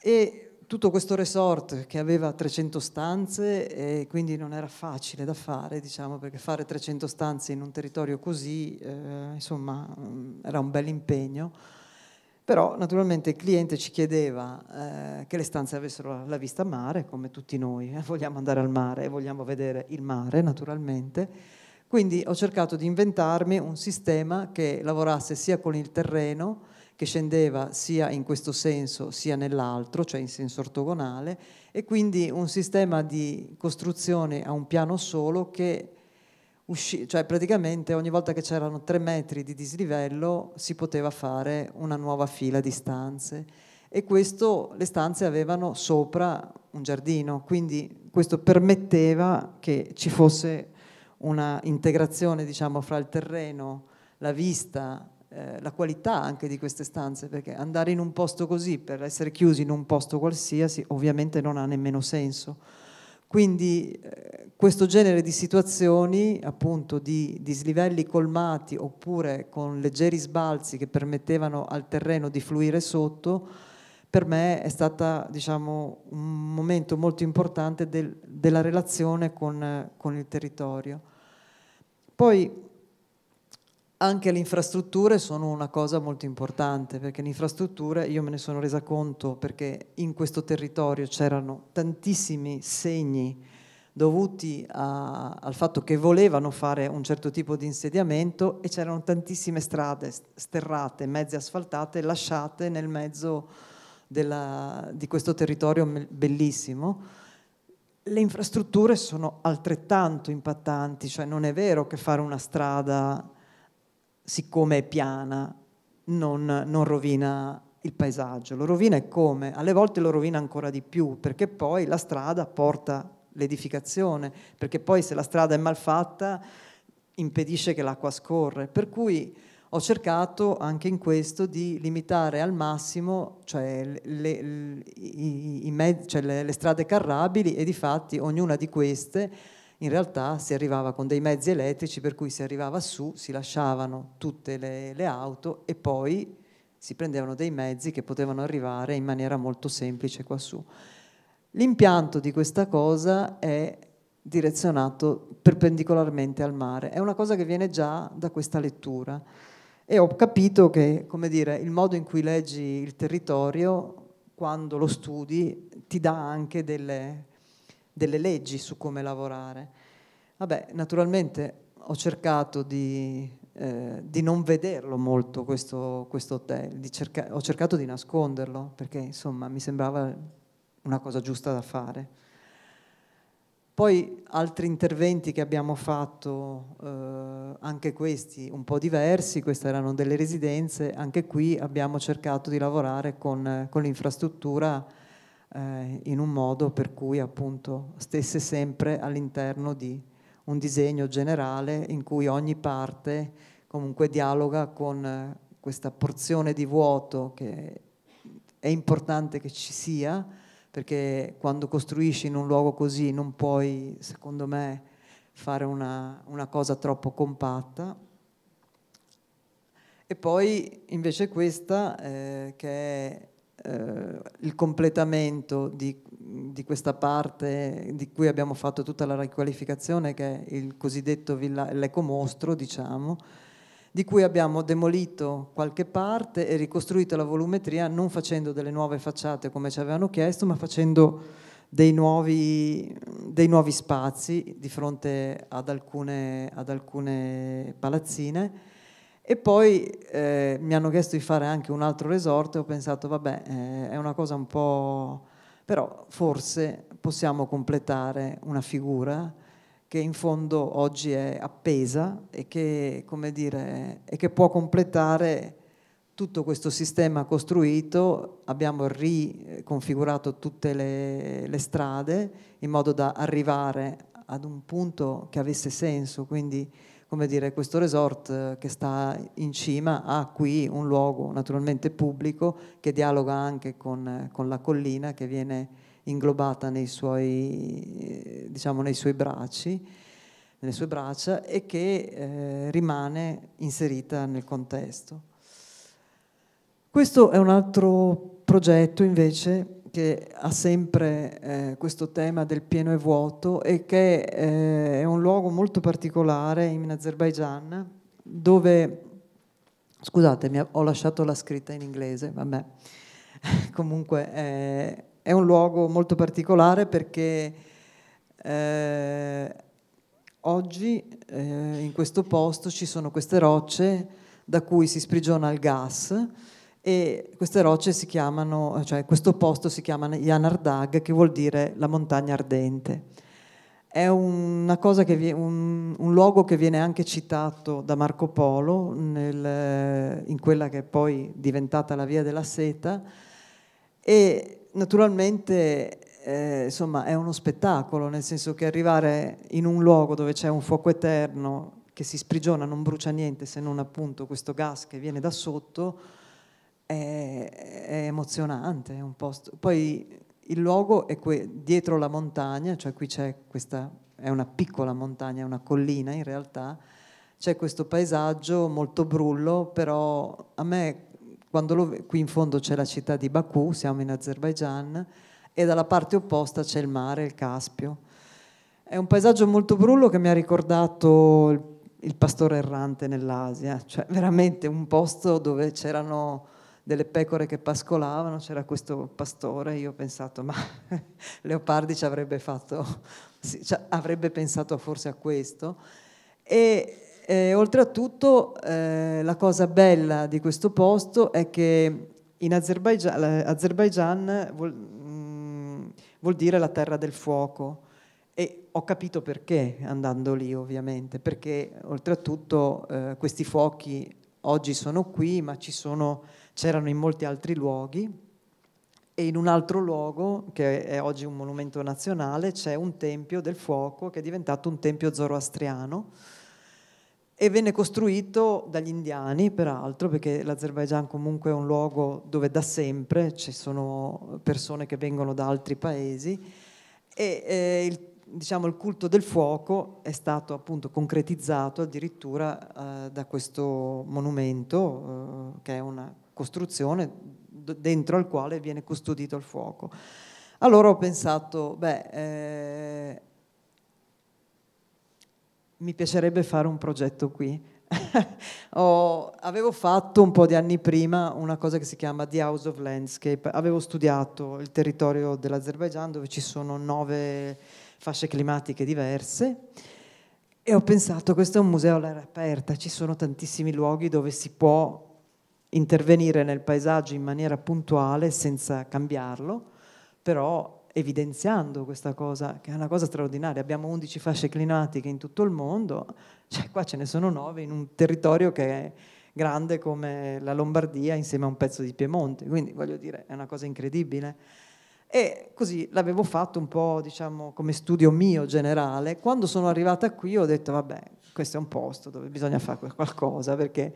E tutto questo resort che aveva 300 stanze e quindi non era facile da fare, diciamo, perché fare 300 stanze in un territorio così, eh, insomma, mm, era un bel impegno. Però naturalmente il cliente ci chiedeva eh, che le stanze avessero la, la vista a mare, come tutti noi, eh, vogliamo andare al mare e vogliamo vedere il mare naturalmente. Quindi ho cercato di inventarmi un sistema che lavorasse sia con il terreno, che scendeva sia in questo senso sia nell'altro, cioè in senso ortogonale, e quindi un sistema di costruzione a un piano solo che uscì, cioè praticamente ogni volta che c'erano tre metri di dislivello si poteva fare una nuova fila di stanze e questo le stanze avevano sopra un giardino, quindi questo permetteva che ci fosse una integrazione diciamo, fra il terreno, la vista eh, la qualità anche di queste stanze, perché andare in un posto così per essere chiusi in un posto qualsiasi ovviamente non ha nemmeno senso. Quindi eh, questo genere di situazioni, appunto di dislivelli colmati oppure con leggeri sbalzi che permettevano al terreno di fluire sotto, per me è stato diciamo, un momento molto importante del, della relazione con, con il territorio. Poi anche le infrastrutture sono una cosa molto importante perché le infrastrutture io me ne sono resa conto perché in questo territorio c'erano tantissimi segni dovuti a, al fatto che volevano fare un certo tipo di insediamento e c'erano tantissime strade sterrate, mezze asfaltate, lasciate nel mezzo della, di questo territorio bellissimo le infrastrutture sono altrettanto impattanti, cioè non è vero che fare una strada siccome è piana, non, non rovina il paesaggio, lo rovina e come? Alle volte lo rovina ancora di più, perché poi la strada porta l'edificazione, perché poi se la strada è malfatta impedisce che l'acqua scorre. Per cui ho cercato anche in questo di limitare al massimo cioè, le, le, i, i mezzi, cioè le, le, strade carrabili e di fatti ognuna di queste in realtà si arrivava con dei mezzi elettrici per cui si arrivava su, si lasciavano tutte le, le auto e poi si prendevano dei mezzi che potevano arrivare in maniera molto semplice quassù. L'impianto di questa cosa è direzionato perpendicolarmente al mare, è una cosa che viene già da questa lettura e ho capito che come dire, il modo in cui leggi il territorio, quando lo studi, ti dà anche delle delle leggi su come lavorare. Vabbè, naturalmente ho cercato di, eh, di non vederlo molto questo, questo hotel, cerca ho cercato di nasconderlo perché insomma mi sembrava una cosa giusta da fare. Poi altri interventi che abbiamo fatto, eh, anche questi un po' diversi, queste erano delle residenze, anche qui abbiamo cercato di lavorare con, con l'infrastruttura eh, in un modo per cui appunto stesse sempre all'interno di un disegno generale in cui ogni parte comunque dialoga con eh, questa porzione di vuoto che è importante che ci sia, perché quando costruisci in un luogo così non puoi, secondo me, fare una, una cosa troppo compatta. E poi invece questa, eh, che è eh, il completamento di, di, questa parte di cui abbiamo fatto tutta la riqualificazione, che è il cosiddetto villa, l'ecomostro, diciamo, di cui abbiamo demolito qualche parte e ricostruito la volumetria non facendo delle nuove facciate come ci avevano chiesto, ma facendo dei nuovi, dei nuovi spazi di fronte ad alcune, ad alcune palazzine e poi eh, mi hanno chiesto di fare anche un altro resort e ho pensato, vabbè, eh, è una cosa un po'... però forse possiamo completare una figura che in fondo oggi è appesa e che, dire, e che può completare tutto questo sistema costruito, abbiamo riconfigurato tutte le, le strade in modo da arrivare ad un punto che avesse senso, quindi come dire, questo resort eh, che sta in cima ha qui un luogo naturalmente pubblico che dialoga anche con, eh, con la collina che viene inglobata nei suoi, eh, diciamo, nei suoi bracci, nelle sue braccia e che eh, rimane inserita nel contesto. Questo è un altro progetto invece che ha sempre eh, questo tema del pieno e vuoto e che eh, è un luogo molto particolare in Azerbaijan dove, scusatemi, ho lasciato la scritta in inglese, vabbè, comunque eh, è un luogo molto particolare perché eh, oggi eh, in questo posto ci sono queste rocce da cui si sprigiona il gas e queste rocce si chiamano, cioè questo posto si chiama Janardag, che vuol dire la montagna ardente. È una cosa che vi, un, un, luogo che viene anche citato da Marco Polo nel, in quella che è poi diventata la Via della Seta e naturalmente eh, insomma, è uno spettacolo, nel senso che arrivare in un luogo dove c'è un fuoco eterno che si sprigiona, non brucia niente se non appunto questo gas che viene da sotto, è, è emozionante, è un posto. Poi il luogo è dietro la montagna, cioè qui c'è questa, è una piccola montagna, è una collina in realtà, c'è questo paesaggio molto brullo, però a me quando lo qui in fondo c'è la città di Baku, siamo in Azerbaijan, e dalla parte opposta c'è il mare, il Caspio. È un paesaggio molto brullo che mi ha ricordato il, il pastore errante nell'Asia, cioè veramente un posto dove c'erano delle pecore che pascolavano, c'era questo pastore, io ho pensato, ma Leopardi ci avrebbe fatto, avrebbe pensato forse a questo. E eh, oltretutto eh, la cosa bella di questo posto è che in Azerbaijan, Azerbaijan vuol, mm, vuol dire la terra del fuoco. E ho capito perché andando lì ovviamente, perché oltretutto eh, questi fuochi oggi sono qui, ma ci sono c'erano in molti altri luoghi e in un altro luogo, che è oggi un monumento nazionale, c'è un tempio del fuoco che è diventato un tempio zoroastriano e venne costruito dagli indiani, peraltro, perché l'Azerbaigian comunque è un luogo dove da sempre ci sono persone che vengono da altri paesi e eh, il, diciamo, il, culto del fuoco è stato appunto concretizzato addirittura eh, da questo monumento eh, che è una costruzione dentro al quale viene custodito il fuoco. Allora ho pensato, beh, eh, mi piacerebbe fare un progetto qui. oh, avevo fatto un po' di anni prima una cosa che si chiama The House of Landscape, avevo studiato il territorio dell'Azerbaigian dove ci sono nove fasce climatiche diverse e ho pensato questo è un museo all'aria aperta, ci sono tantissimi luoghi dove si può intervenire nel paesaggio in maniera puntuale senza cambiarlo, però evidenziando questa cosa, che è una cosa straordinaria. Abbiamo 11 fasce climatiche in tutto il mondo, cioè qua ce ne sono 9 in un territorio che è grande come la Lombardia insieme a un pezzo di Piemonte, quindi voglio dire è una cosa incredibile. E così l'avevo fatto un po', diciamo, come studio mio generale. Quando sono arrivata qui ho detto, vabbè, questo è un posto dove bisogna fare qualcosa, perché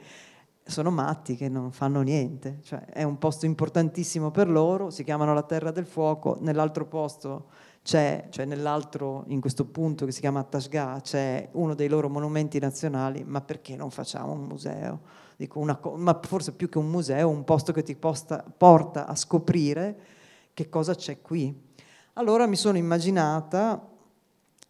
sono matti che non fanno niente, cioè, è un posto importantissimo per loro, si chiamano la terra del fuoco, nell'altro posto c'è, cioè nell'altro, in questo punto che si chiama Tashga, c'è uno dei loro monumenti nazionali, ma perché non facciamo un museo? Dico una ma forse più che un museo, un posto che ti posta, porta a scoprire che cosa c'è qui. Allora mi sono immaginata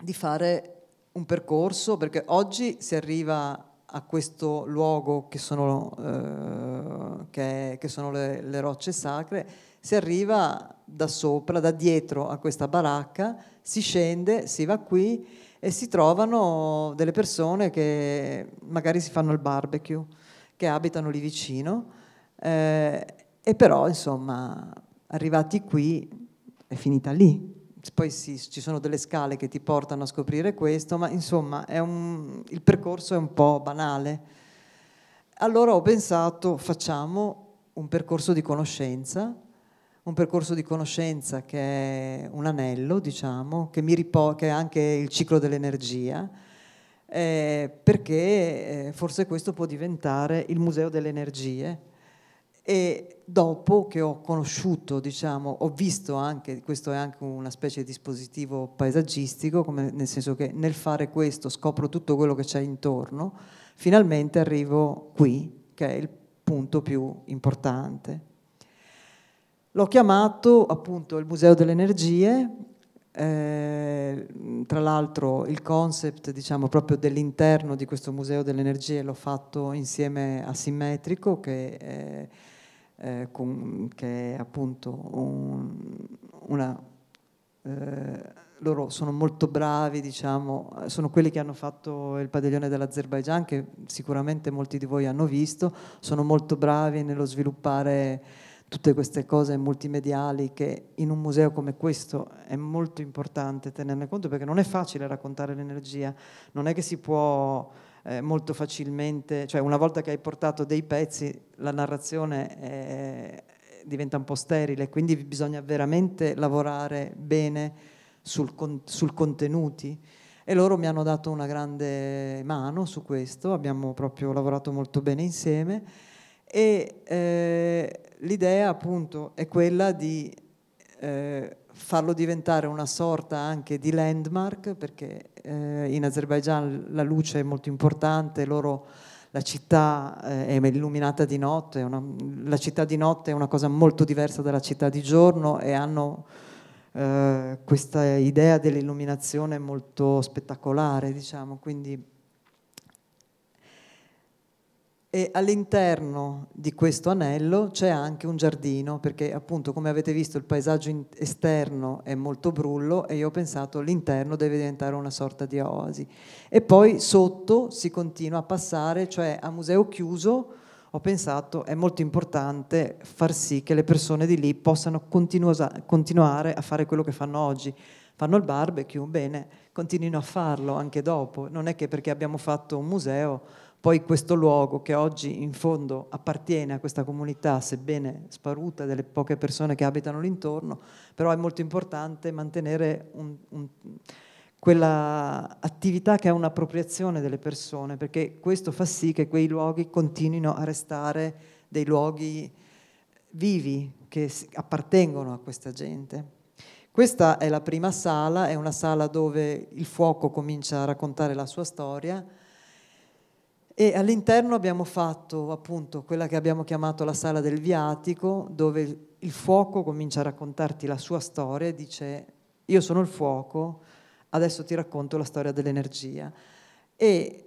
di fare un percorso, perché oggi si arriva a questo luogo che sono, eh, che, che sono le, le, rocce sacre, si arriva da sopra, da dietro a questa baracca, si scende, si va qui e si trovano delle persone che magari si fanno il barbecue, che abitano lì vicino, eh, e però insomma arrivati qui è finita lì, poi sì, ci sono delle scale che ti portano a scoprire questo, ma insomma un, il percorso è un po' banale. Allora ho pensato facciamo un percorso di conoscenza, un percorso di conoscenza che è un anello, diciamo, che, ripo- che è anche il ciclo dell'energia, eh, perché eh, forse questo può diventare il museo delle energie e dopo che ho conosciuto, diciamo, ho visto anche, questo è anche una specie di dispositivo paesaggistico, come, nel senso che nel fare questo scopro tutto quello che c'è intorno, finalmente arrivo qui, che è il punto più importante. L'ho chiamato appunto il Museo delle Energie, eh, tra l'altro il concept diciamo, proprio dell'interno di questo Museo delle Energie l'ho fatto insieme a Simmetrico che... Eh, eh, con, che è appunto un, una... Eh, loro sono molto bravi, diciamo, sono quelli che hanno fatto il padiglione dell'Azerbaigian, che sicuramente molti di voi hanno visto, sono molto bravi nello sviluppare tutte queste cose multimediali che in un museo come questo è molto importante tenerne conto perché non è facile raccontare l'energia, non è che si può eh, molto facilmente, cioè una volta che hai portato dei pezzi la narrazione è, eh, diventa un po' sterile, quindi bisogna veramente lavorare bene sul, con, sul contenuti e loro mi hanno dato una grande mano su questo, abbiamo proprio lavorato molto bene insieme e eh, l'idea appunto è quella di eh, farlo diventare una sorta anche di landmark, perché eh, in Azerbaijan la luce è molto importante, loro, la città eh, è illuminata di notte, una, la città di notte è una cosa molto diversa dalla città di giorno e hanno eh, questa idea dell'illuminazione molto spettacolare, diciamo, quindi e all'interno di questo anello c'è anche un giardino, perché appunto come avete visto il paesaggio esterno è molto brullo e io ho pensato l'interno deve diventare una sorta di oasi. E poi sotto si continua a passare, cioè a museo chiuso ho pensato è molto importante far sì che le persone di lì possano continuare a fare quello che fanno oggi. Fanno il barbecue, bene, continuino a farlo anche dopo, non è che perché abbiamo fatto un museo poi questo luogo che oggi in fondo appartiene a questa comunità, sebbene sparuta delle poche persone che abitano l'intorno, però è molto importante mantenere un, un, quella attività che è un'appropriazione delle persone, perché questo fa sì che quei luoghi continuino a restare dei luoghi vivi che appartengono a questa gente. Questa è la prima sala, è una sala dove il fuoco comincia a raccontare la sua storia e all'interno abbiamo fatto appunto quella che abbiamo chiamato la sala del viatico, dove il fuoco comincia a raccontarti la sua storia e dice io sono il fuoco, adesso ti racconto la storia dell'energia. E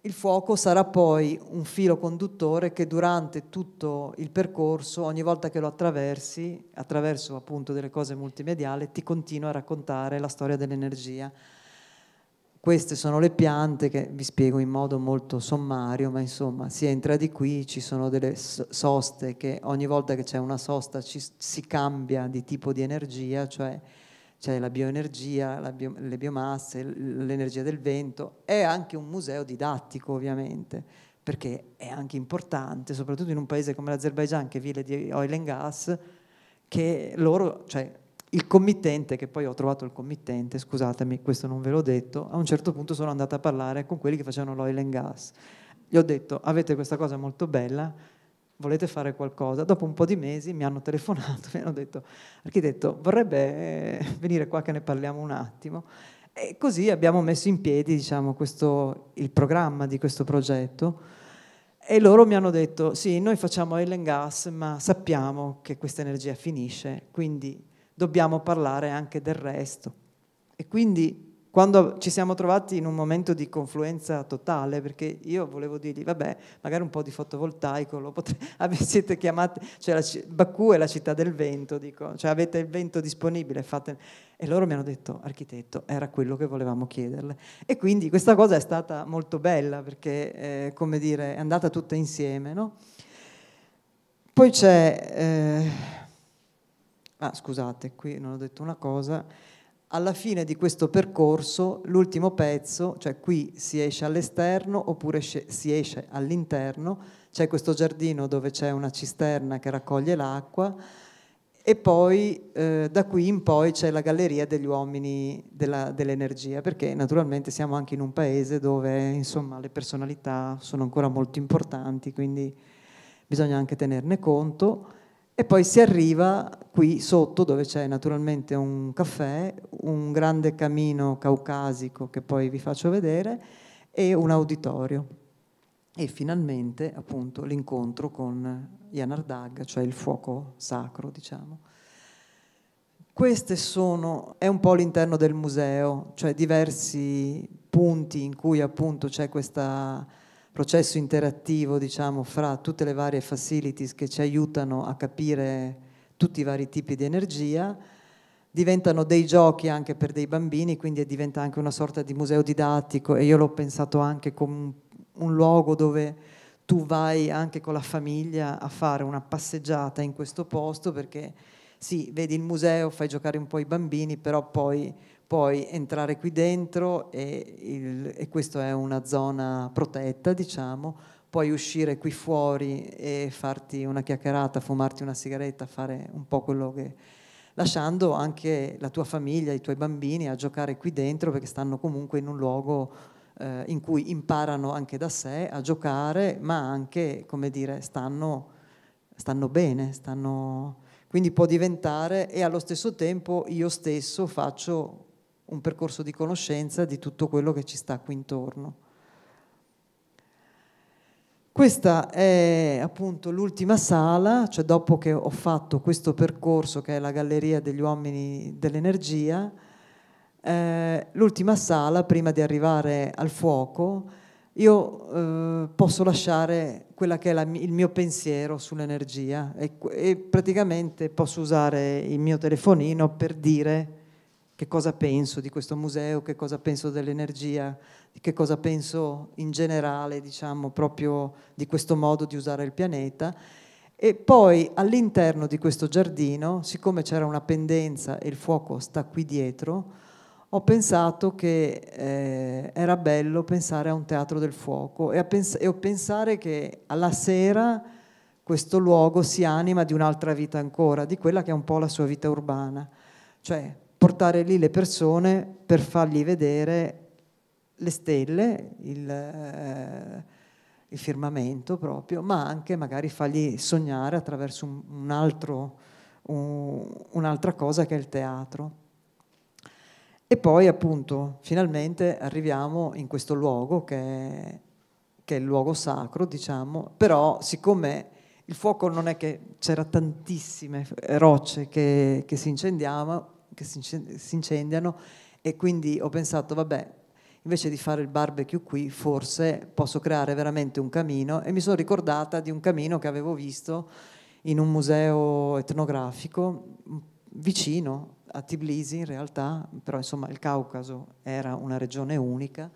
il fuoco sarà poi un filo conduttore che durante tutto il percorso, ogni volta che lo attraversi, attraverso appunto delle cose multimediali, ti continua a raccontare la storia dell'energia queste sono le piante che vi spiego in modo molto sommario, ma insomma si entra di qui, ci sono delle soste che ogni volta che c'è una sosta ci, si cambia di tipo di energia, cioè c'è la bioenergia, la bio, le biomasse, l'energia del vento, è anche un museo didattico ovviamente, perché è anche importante, soprattutto in un paese come l'Azerbaigian che vive di oil and gas, che loro, cioè, il committente, che poi ho trovato il committente, scusatemi, questo non ve l'ho detto, a un certo punto sono andata a parlare con quelli che facevano l'oil and gas. Gli ho detto, avete questa cosa molto bella, volete fare qualcosa? Dopo un po' di mesi mi hanno telefonato, mi hanno detto, architetto, vorrebbe eh, venire qua che ne parliamo un attimo. E così abbiamo messo in piedi diciamo, questo, il programma di questo progetto e loro mi hanno detto, sì, noi facciamo oil and gas, ma sappiamo che questa energia finisce, quindi dobbiamo parlare anche del resto. E quindi quando ci siamo trovati in un momento di confluenza totale, perché io volevo dirgli, vabbè, magari un po' di fotovoltaico, lo potre- siete chiamati, cioè c- Baku è la città del vento, dico, cioè avete il vento disponibile, fate... E loro mi hanno detto, architetto, era quello che volevamo chiederle. E quindi questa cosa è stata molto bella, perché, eh, come dire, è andata tutta insieme, no? Poi c'è... Eh, ah scusate, qui non ho detto una cosa, alla fine di questo percorso l'ultimo pezzo, cioè qui si esce all'esterno oppure si esce all'interno, c'è questo giardino dove c'è una cisterna che raccoglie l'acqua e poi eh, da qui in poi c'è la galleria degli uomini dell'energia, perché naturalmente siamo anche in un paese dove insomma, le personalità sono ancora molto importanti, quindi bisogna anche tenerne conto. E poi si arriva qui sotto dove c'è naturalmente un caffè, un grande camino caucasico che poi vi faccio vedere e un auditorio. E finalmente appunto l'incontro con Yanardag, cioè il fuoco sacro, diciamo. Queste sono, è un po' l'interno del museo, cioè diversi punti in cui appunto c'è questa processo interattivo diciamo, fra tutte le varie facilities che ci aiutano a capire tutti i vari tipi di energia, diventano dei giochi anche per dei bambini, quindi diventa anche una sorta di museo didattico e io l'ho pensato anche come un luogo dove tu vai anche con la famiglia a fare una passeggiata in questo posto perché sì, vedi il museo, fai giocare un po' i bambini, però poi poi entrare qui dentro e, il, e questa è una zona protetta, diciamo, puoi uscire qui fuori e farti una chiacchierata, fumarti una sigaretta, fare un po' quello che... lasciando anche la tua famiglia, i tuoi bambini a giocare qui dentro perché stanno comunque in un luogo eh, in cui imparano anche da sé a giocare, ma anche, come dire, stanno, stanno bene, stanno... quindi può diventare e allo stesso tempo io stesso faccio un percorso di conoscenza di tutto quello che ci sta qui intorno. Questa è appunto l'ultima sala, cioè dopo che ho fatto questo percorso che è la Galleria degli Uomini dell'Energia, eh, l'ultima sala prima di arrivare al fuoco, io eh, posso lasciare quella che è la, il mio pensiero sull'energia e, e praticamente posso usare il mio telefonino per dire che cosa penso di questo museo, che cosa penso dell'energia, che cosa penso in generale, diciamo, proprio di questo modo di usare il pianeta. E poi all'interno di questo giardino, siccome c'era una pendenza e il fuoco sta qui dietro, ho pensato che eh, era bello pensare a un teatro del fuoco e a, pens- e a pensare che alla sera questo luogo si anima di un'altra vita ancora, di quella che è un po' la sua vita urbana. Cioè, portare lì le persone per fargli vedere le stelle, il, eh, il firmamento proprio, ma anche magari fargli sognare attraverso un, un altro, un, un'altra cosa che è il teatro. E poi appunto finalmente arriviamo in questo luogo che è, che è il luogo sacro, diciamo, però siccome il fuoco non è che c'era tantissime rocce che, che si incendiavano, che si incendiano e quindi ho pensato, vabbè, invece di fare il barbecue qui, forse posso creare veramente un camino e mi sono ricordata di un camino che avevo visto in un museo etnografico mm, vicino a Tbilisi in realtà, però insomma il Caucaso era una regione unica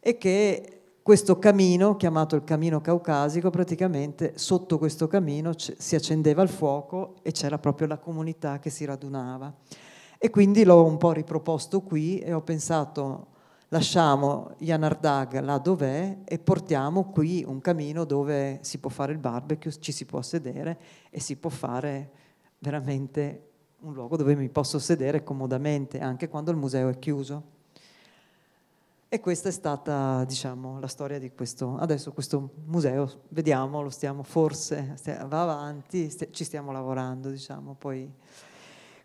e che questo camino, chiamato il cammino caucasico, praticamente sotto questo camino si accendeva il fuoco e c'era proprio la comunità che si radunava. E quindi l'ho un po' riproposto qui e ho pensato lasciamo Yanardag là dov'è e portiamo qui un camino dove si può fare il barbecue, ci si può sedere e si può fare veramente un luogo dove mi posso sedere comodamente anche quando il museo è chiuso. E questa è stata, diciamo, la storia di questo. Adesso questo museo, vediamo, lo stiamo forse, va avanti, ci stiamo lavorando, diciamo, poi...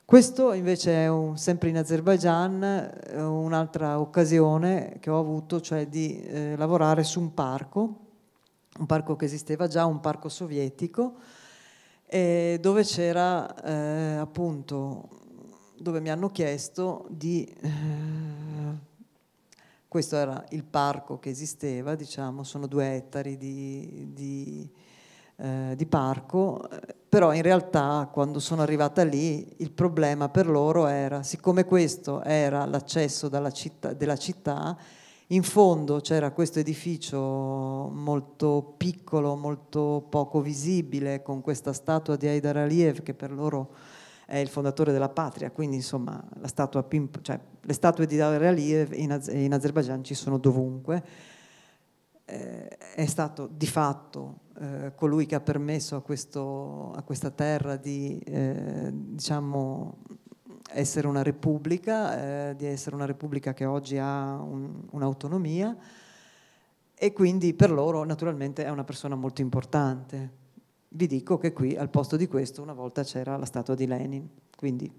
Questo invece è un, sempre in Azerbaijan eh, un'altra occasione che ho avuto, cioè di eh, lavorare su un parco, un parco che esisteva già, un parco sovietico, e dove c'era eh, appunto, dove mi hanno chiesto di, eh, questo era il parco che esisteva, diciamo, sono due ettari di, di eh, di parco, però in realtà quando sono arrivata lì il problema per loro era, siccome questo era l'accesso città, della città, in fondo c'era questo edificio molto piccolo, molto poco visibile, con questa statua di Aidar Aliyev che per loro è il fondatore della patria, quindi insomma statua, cioè, le statue di Aidar Aliyev in, Az in Azerbaijan ci sono dovunque eh, è stato di fatto eh, colui che ha permesso a, questo, a questa terra di eh, diciamo, essere una repubblica, eh, di essere una repubblica che oggi ha un, un'autonomia e quindi per loro naturalmente è una persona molto importante. Vi dico che qui al posto di questo una volta c'era la statua di Lenin, quindi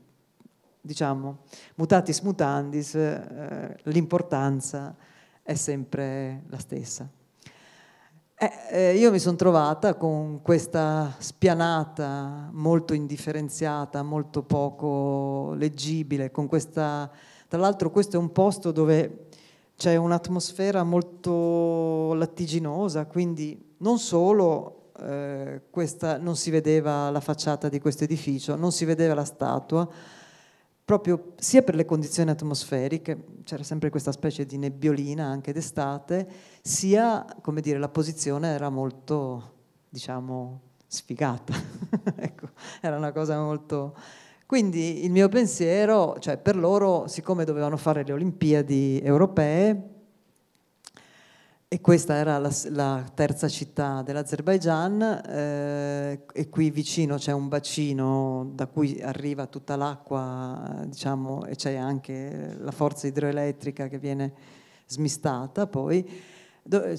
diciamo mutatis mutandis eh, l'importanza è sempre la stessa. Eh, eh, io mi sono trovata con questa spianata molto indifferenziata, molto poco leggibile, con questa... Tra l'altro questo è un posto dove c'è un'atmosfera molto lattiginosa, quindi non solo eh, questa, non si vedeva la facciata di questo edificio, non si vedeva la statua, proprio sia per le condizioni atmosferiche, c'era sempre questa specie di nebbiolina anche d'estate, sia, come dire, la posizione era molto, diciamo, sfigata. ecco, era una cosa molto... Quindi il mio pensiero, cioè per loro, siccome dovevano fare le Olimpiadi europee, e questa era la, la terza città dell'Azerbaigian eh, e qui vicino c'è un bacino da cui arriva tutta l'acqua diciamo, e c'è anche la forza idroelettrica che viene smistata poi.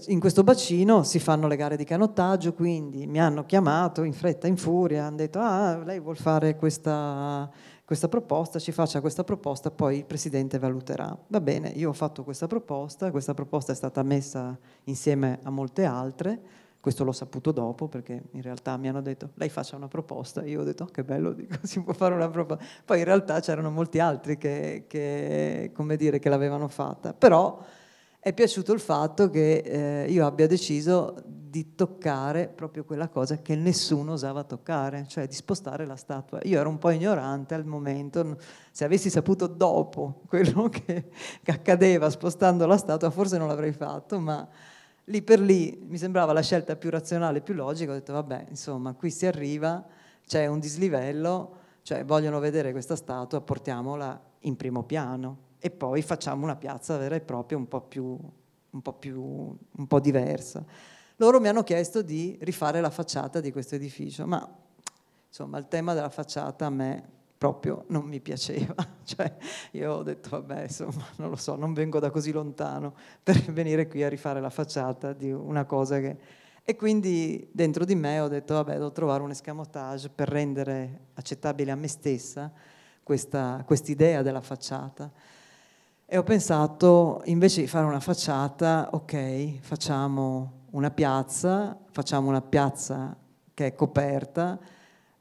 In questo bacino si fanno le gare di canottaggio, quindi mi hanno chiamato in fretta, in furia, hanno detto ah lei vuol fare questa questa proposta, ci faccia questa proposta, poi il Presidente valuterà. Va bene, io ho fatto questa proposta, questa proposta è stata messa insieme a molte altre, questo l'ho saputo dopo perché in realtà mi hanno detto lei faccia una proposta, io ho detto oh, che bello, dico, si può fare una proposta. Poi in realtà c'erano molti altri che, che, dire, che l'avevano fatta, però è piaciuto il fatto che eh, io abbia deciso di toccare proprio quella cosa che nessuno osava toccare, cioè di spostare la statua. Io ero un po' ignorante al momento, se avessi saputo dopo quello che, che accadeva spostando la statua forse non l'avrei fatto, ma lì per lì mi sembrava la scelta più razionale, più logica, ho detto vabbè, insomma, qui si arriva, c'è un dislivello, cioè vogliono vedere questa statua, portiamola in primo piano e poi facciamo una piazza vera e propria un po' più, un po più, un po diversa. Loro mi hanno chiesto di rifare la facciata di questo edificio, ma insomma il tema della facciata a me proprio non mi piaceva. Cioè, io ho detto, vabbè, insomma, non lo so, non vengo da così lontano per venire qui a rifare la facciata di una cosa che... E quindi dentro di me ho detto, vabbè, devo trovare un escamotage per rendere accettabile a me stessa questa idea della facciata. E ho pensato, invece di fare una facciata, ok, facciamo una piazza, facciamo una piazza che è coperta,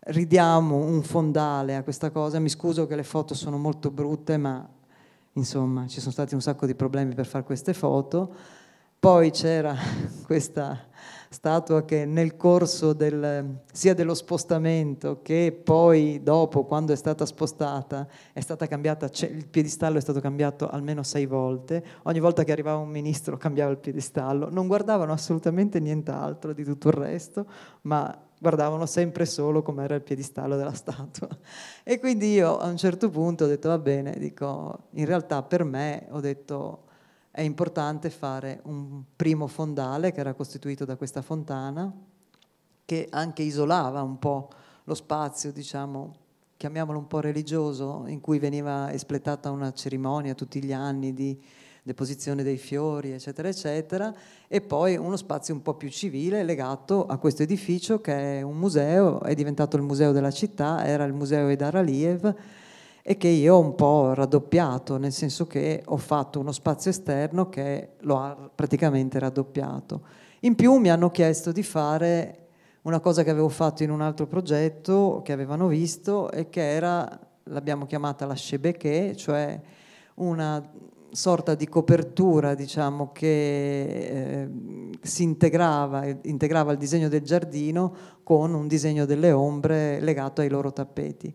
ridiamo un fondale a questa cosa. Mi scuso che le foto sono molto brutte, ma insomma ci sono stati un sacco di problemi per fare queste foto poi c'era questa statua che nel corso del, sia dello spostamento che poi dopo quando è stata spostata è stata cambiata, il piedistallo è stato cambiato almeno sei volte, ogni volta che arrivava un ministro cambiava il piedistallo, non guardavano assolutamente nient'altro di tutto il resto, ma guardavano sempre solo com'era il piedistallo della statua. E quindi io a un certo punto ho detto va bene, dico in realtà per me ho detto è importante fare un primo fondale che era costituito da questa fontana, che anche isolava un po' lo spazio, diciamo, chiamiamolo un po' religioso, in cui veniva espletata una cerimonia tutti gli anni di deposizione dei fiori, eccetera, eccetera, e poi uno spazio un po' più civile legato a questo edificio che è un museo, è diventato il museo della città, era il museo Edaraliev, e che io ho un po' raddoppiato, nel senso che ho fatto uno spazio esterno che lo ha praticamente raddoppiato. In più mi hanno chiesto di fare una cosa che avevo fatto in un altro progetto che avevano visto e che era, l'abbiamo chiamata la chebeche, cioè una sorta di copertura diciamo, che eh, si integrava, integrava il disegno del giardino con un disegno delle ombre legato ai loro tappeti.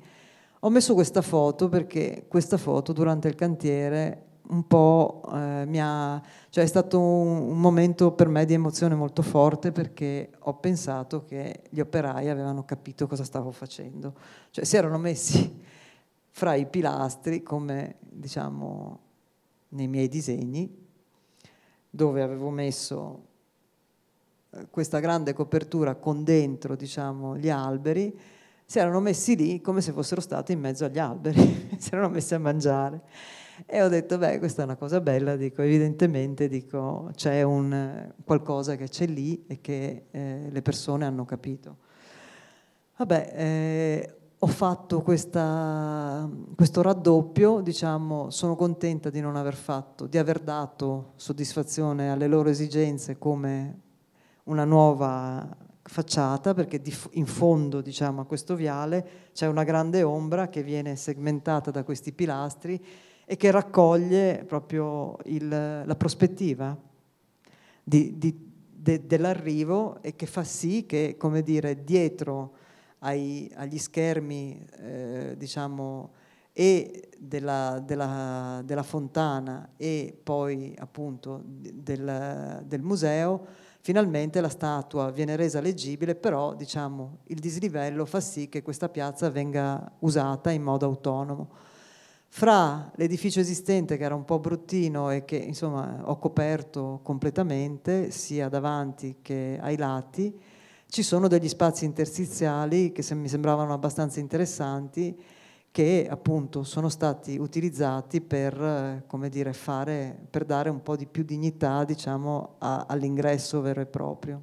Ho messo questa foto perché questa foto durante il cantiere un po' eh, mi ha, cioè è stato un, un, momento per me di emozione molto forte perché ho pensato che gli operai avevano capito cosa stavo facendo, cioè si erano messi fra i pilastri come diciamo nei miei disegni dove avevo messo eh, questa grande copertura con dentro diciamo gli alberi si erano messi lì come se fossero stati in mezzo agli alberi, si erano messi a mangiare. E ho detto, beh, questa è una cosa bella, dico, evidentemente dico, c'è un, qualcosa che c'è lì e che eh, le persone hanno capito. Vabbè, eh, ho fatto questa, questo raddoppio, diciamo, sono contenta di non aver fatto, di aver dato soddisfazione alle loro esigenze come una nuova facciata, perché in fondo diciamo, a questo viale c'è una grande ombra che viene segmentata da questi pilastri e che raccoglie proprio il, la prospettiva de, dell'arrivo e che fa sì che, come dire, dietro ai, agli schermi, eh, diciamo, e della, della, della, fontana e poi appunto del, del museo, finalmente la statua viene resa leggibile, però diciamo, il dislivello fa sì che questa piazza venga usata in modo autonomo. Fra l'edificio esistente che era un po' bruttino e che insomma, ho coperto completamente, sia davanti che ai lati, ci sono degli spazi interstiziali che mi sembravano abbastanza interessanti che appunto sono stati utilizzati per, eh, dire, fare, per dare un po' di più dignità diciamo, all'ingresso vero e proprio.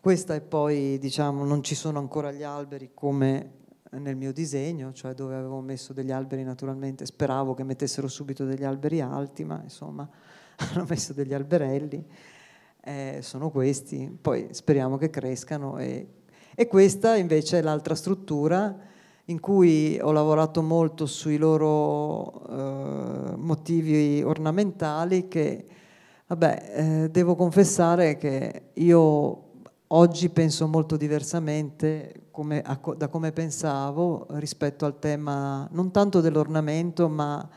Questa è poi, diciamo, non ci sono ancora gli alberi come nel mio disegno, cioè dove avevo messo degli alberi naturalmente, speravo che mettessero subito degli alberi alti, ma insomma hanno messo degli alberelli, eh, sono questi, poi speriamo che crescano e, e questa invece è l'altra struttura in cui ho lavorato molto sui loro eh, motivi ornamentali che, vabbè, eh, devo confessare che io oggi penso molto diversamente come, a, da come pensavo rispetto al tema non tanto dell'ornamento, ma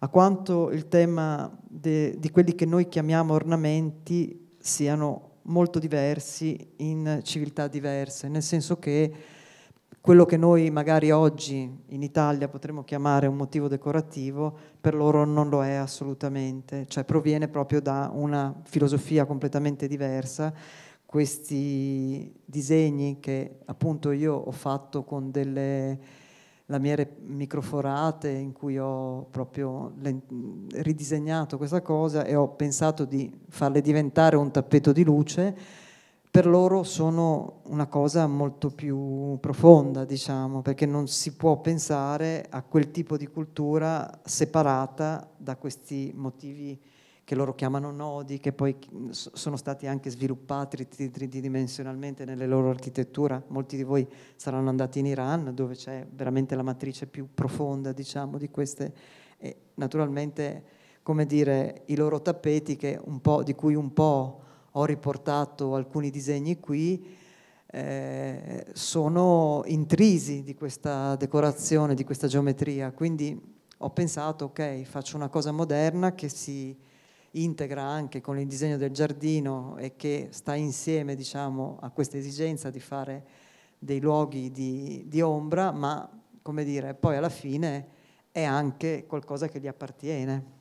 a quanto il tema de, di quelli che noi chiamiamo ornamenti siano molto diversi in civiltà diverse, nel senso che quello che noi magari oggi in Italia potremmo chiamare un motivo decorativo, per loro non lo è assolutamente, cioè proviene proprio da una filosofia completamente diversa. Questi disegni che appunto io ho fatto con delle lamiere microforate in cui ho proprio ridisegnato questa cosa e ho pensato di farle diventare un tappeto di luce per loro sono una cosa molto più profonda, diciamo, perché non si può pensare a quel tipo di cultura separata da questi motivi che loro chiamano nodi, che poi sono stati anche sviluppati tridimensionalmente nelle loro architetture. Molti di voi saranno andati in Iran, dove c'è veramente la matrice più profonda, diciamo, di queste. E naturalmente, come dire, i loro tappeti, di cui un po' ho riportato alcuni disegni qui, eh, sono intrisi di questa decorazione, di questa geometria. Quindi ho pensato, ok, faccio una cosa moderna che si integra anche con il disegno del giardino e che sta insieme diciamo, a questa esigenza di fare dei luoghi di, di ombra, ma come dire, poi alla fine è anche qualcosa che gli appartiene.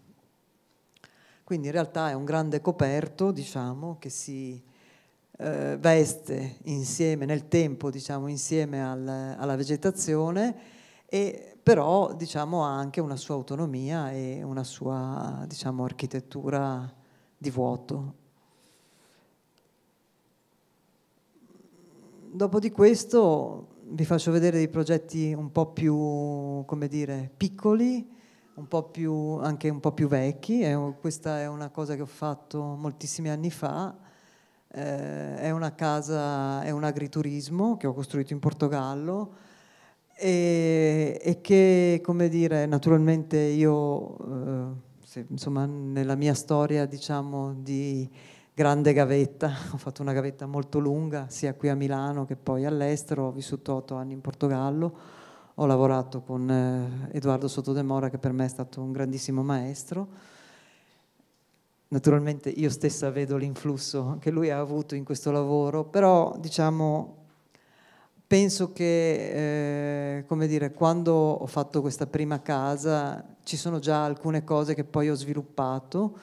Quindi in realtà è un grande coperto, diciamo, che si eh, veste insieme nel tempo, diciamo, insieme al, alla vegetazione, e però diciamo, ha anche una sua autonomia e una sua diciamo, architettura di vuoto. Dopo di questo vi faccio vedere dei progetti un po' più, come dire, piccoli, un po' più, anche un po' più vecchi, è, questa è una cosa che ho fatto moltissimi anni fa, eh, è una casa, è un agriturismo che ho costruito in Portogallo e, e che, come dire, naturalmente io, eh, se, insomma, nella mia storia, diciamo, di grande gavetta, ho fatto una gavetta molto lunga, sia qui a Milano che poi all'estero, ho vissuto otto anni in Portogallo, ho lavorato con eh, Edoardo Sottodemora che per me è stato un grandissimo maestro. Naturalmente io stessa vedo l'influsso che lui ha avuto in questo lavoro, però diciamo penso che eh, come dire, quando ho fatto questa prima casa ci sono già alcune cose che poi ho sviluppato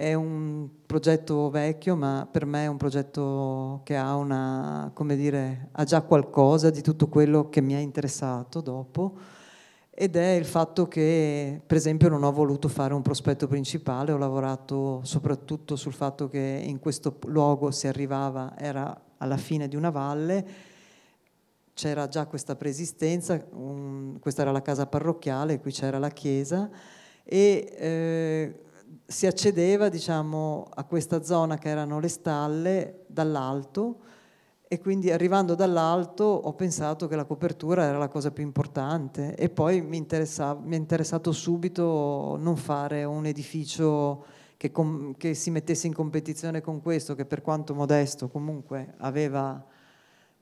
è un progetto vecchio, ma per me è un progetto che ha, una, dire, ha già qualcosa di tutto quello che mi ha interessato dopo. Ed è il fatto che, per esempio, non ho voluto fare un prospetto principale, ho lavorato soprattutto sul fatto che in questo luogo si arrivava, era alla fine di una valle, c'era già questa preesistenza, um, questa era la casa parrocchiale, qui c'era la chiesa e eh, si accedeva diciamo, a questa zona che erano le stalle dall'alto e quindi arrivando dall'alto ho pensato che la copertura era la cosa più importante e poi mi, mi è interessato subito non fare un edificio che, che si mettesse in competizione con questo, che per quanto modesto comunque aveva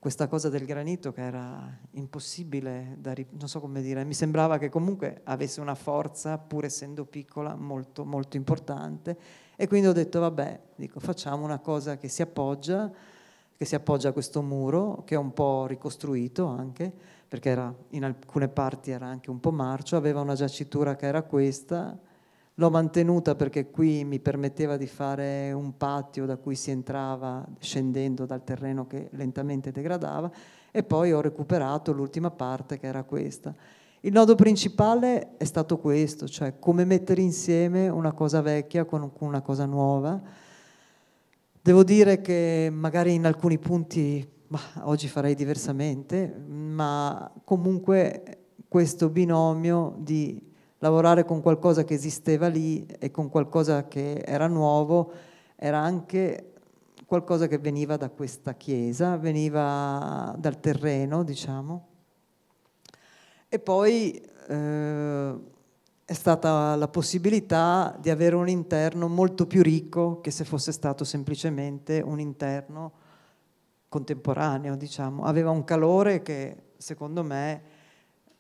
questa cosa del granito che era impossibile da non so come dire, mi sembrava che comunque avesse una forza, pur essendo piccola, molto, molto importante. E quindi ho detto, vabbè, dico, facciamo una cosa che si appoggia, che si appoggia a questo muro, che è un po' ricostruito anche, perché era, in alcune parti era anche un po' marcio, aveva una giacitura che era questa, L'ho mantenuta perché qui mi permetteva di fare un patio da cui si entrava scendendo dal terreno che lentamente degradava e poi ho recuperato l'ultima parte che era questa. Il nodo principale è stato questo, cioè come mettere insieme una cosa vecchia con una cosa nuova. Devo dire che magari in alcuni punti bah, oggi farei diversamente, ma comunque questo binomio di lavorare con qualcosa che esisteva lì e con qualcosa che era nuovo, era anche qualcosa che veniva da questa chiesa, veniva dal terreno, diciamo. E poi eh, è stata la possibilità di avere un interno molto più ricco che se fosse stato semplicemente un interno contemporaneo, diciamo. Aveva un calore che secondo me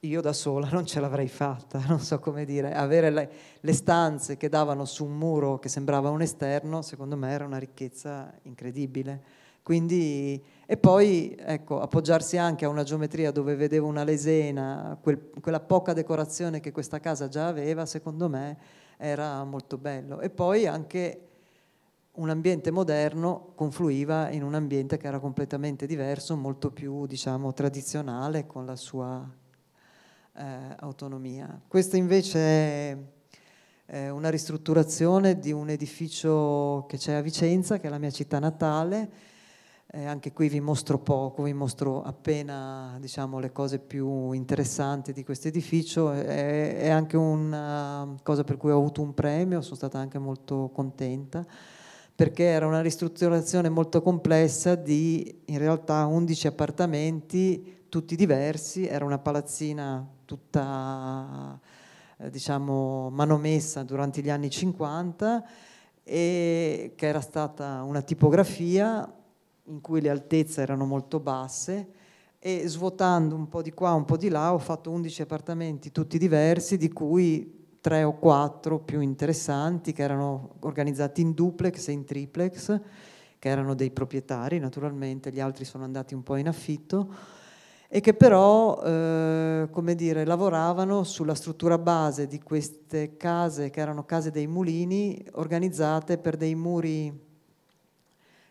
io da sola non ce l'avrei fatta, non so come dire, avere le, le, stanze che davano su un muro che sembrava un esterno, secondo me era una ricchezza incredibile. Quindi, e poi ecco, appoggiarsi anche a una geometria dove vedevo una lesena, quel, quella poca decorazione che questa casa già aveva, secondo me era molto bello. E poi anche un ambiente moderno confluiva in un ambiente che era completamente diverso, molto più diciamo, tradizionale, con la sua eh, autonomia. Questa invece è eh, una ristrutturazione di un edificio che c'è a Vicenza, che è la mia città natale. Eh, anche qui vi mostro poco, vi mostro appena diciamo, le cose più interessanti di questo edificio. È, è, anche una cosa per cui ho avuto un premio, sono stata anche molto contenta, perché era una ristrutturazione molto complessa di in realtà 11 appartamenti tutti diversi, era una palazzina tutta eh, diciamo manomessa durante gli anni 50 e che era stata una tipografia in cui le altezze erano molto basse e svuotando un po' di qua, un po' di là, ho fatto 11 appartamenti tutti diversi, di cui tre o quattro più interessanti che erano organizzati in duplex e in triplex, che erano dei proprietari naturalmente, gli altri sono andati un po' in affitto e che però eh, come dire, lavoravano sulla struttura base di queste case che erano case dei mulini organizzate per dei muri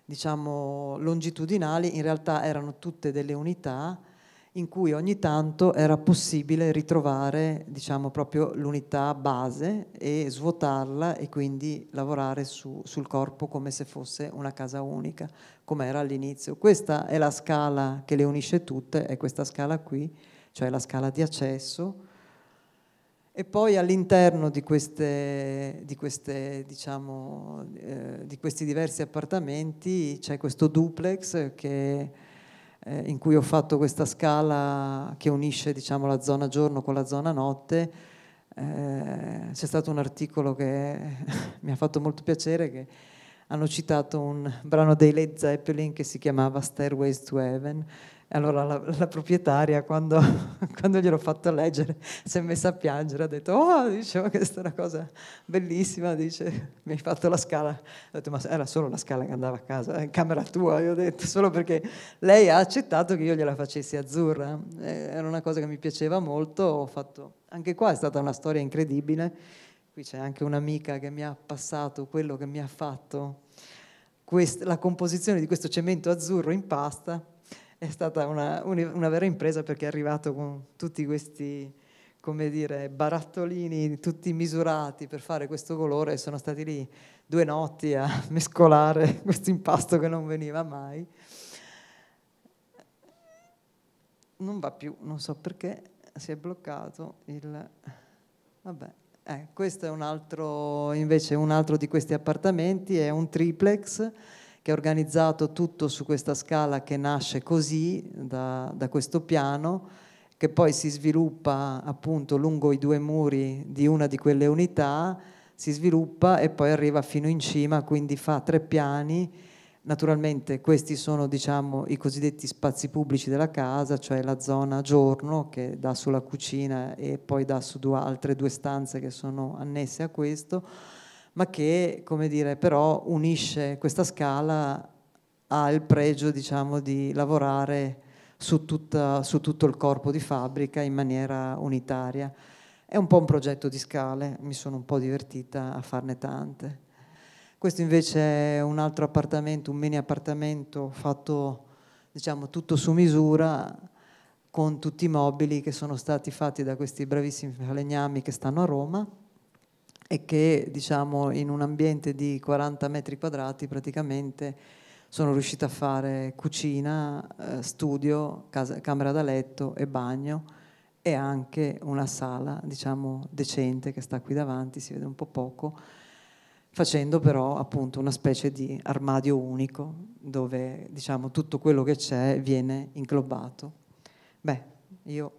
diciamo longitudinali, in realtà erano tutte delle unità in cui ogni tanto era possibile ritrovare diciamo, proprio l'unità base e svuotarla e quindi lavorare su, sul corpo come se fosse una casa unica, come era all'inizio. Questa è la scala che le unisce tutte, è questa scala qui, cioè la scala di accesso. E poi all'interno di, di, diciamo, eh, di, questi diversi appartamenti c'è questo duplex che eh, in cui ho fatto questa scala che unisce diciamo, la zona giorno con la zona notte, eh, c'è stato un articolo che mi ha fatto molto piacere che hanno citato un brano dei Led Zeppelin che si chiamava Stairways to Heaven. Allora la, la proprietaria, quando, quando gliel'ho fatto leggere, si è messa a piangere, ha detto, oh, diceva che questa è una cosa bellissima, dice, mi hai fatto la scala. Ho detto, ma era solo la scala che andava a casa, eh, in camera tua, io ho detto, solo perché lei ha accettato che io gliela facessi azzurra. Eh, era una cosa che mi piaceva molto, ho fatto, anche qua è stata una storia incredibile qui c'è anche un'amica che mi ha passato quello che mi ha fatto, Questa, la composizione di questo cemento azzurro in pasta è stata una, una vera impresa perché è arrivato con tutti questi come dire, barattolini tutti misurati per fare questo colore e sono stati lì due notti a mescolare questo impasto che non veniva mai. Non va più, non so perché, si è bloccato il... Vabbè. Eh, questo è un altro, invece un altro di questi appartamenti, è un triplex che è organizzato tutto su questa scala che nasce così da, da questo piano, che poi si sviluppa appunto lungo i due muri di una di quelle unità, si sviluppa e poi arriva fino in cima, quindi fa tre piani Naturalmente questi sono diciamo, i cosiddetti spazi pubblici della casa, cioè la zona giorno che dà sulla cucina e poi dà su due, altre due stanze che sono annesse a questo, ma che dire, però unisce questa scala al pregio diciamo, di lavorare su, tutta, su tutto il corpo di fabbrica in maniera unitaria. È un po' un progetto di scale, mi sono un po' divertita a farne tante. Questo invece è un altro appartamento, un mini appartamento fatto diciamo tutto su misura con tutti i mobili che sono stati fatti da questi bravissimi falegnami che stanno a Roma e che diciamo in un ambiente di 40 metri quadrati praticamente sono riuscita a fare cucina, eh, studio, casa, camera da letto e bagno e anche una sala diciamo decente che sta qui davanti, si vede un po' poco facendo però appunto una specie di armadio unico dove diciamo tutto quello che c'è viene inglobato. Beh, io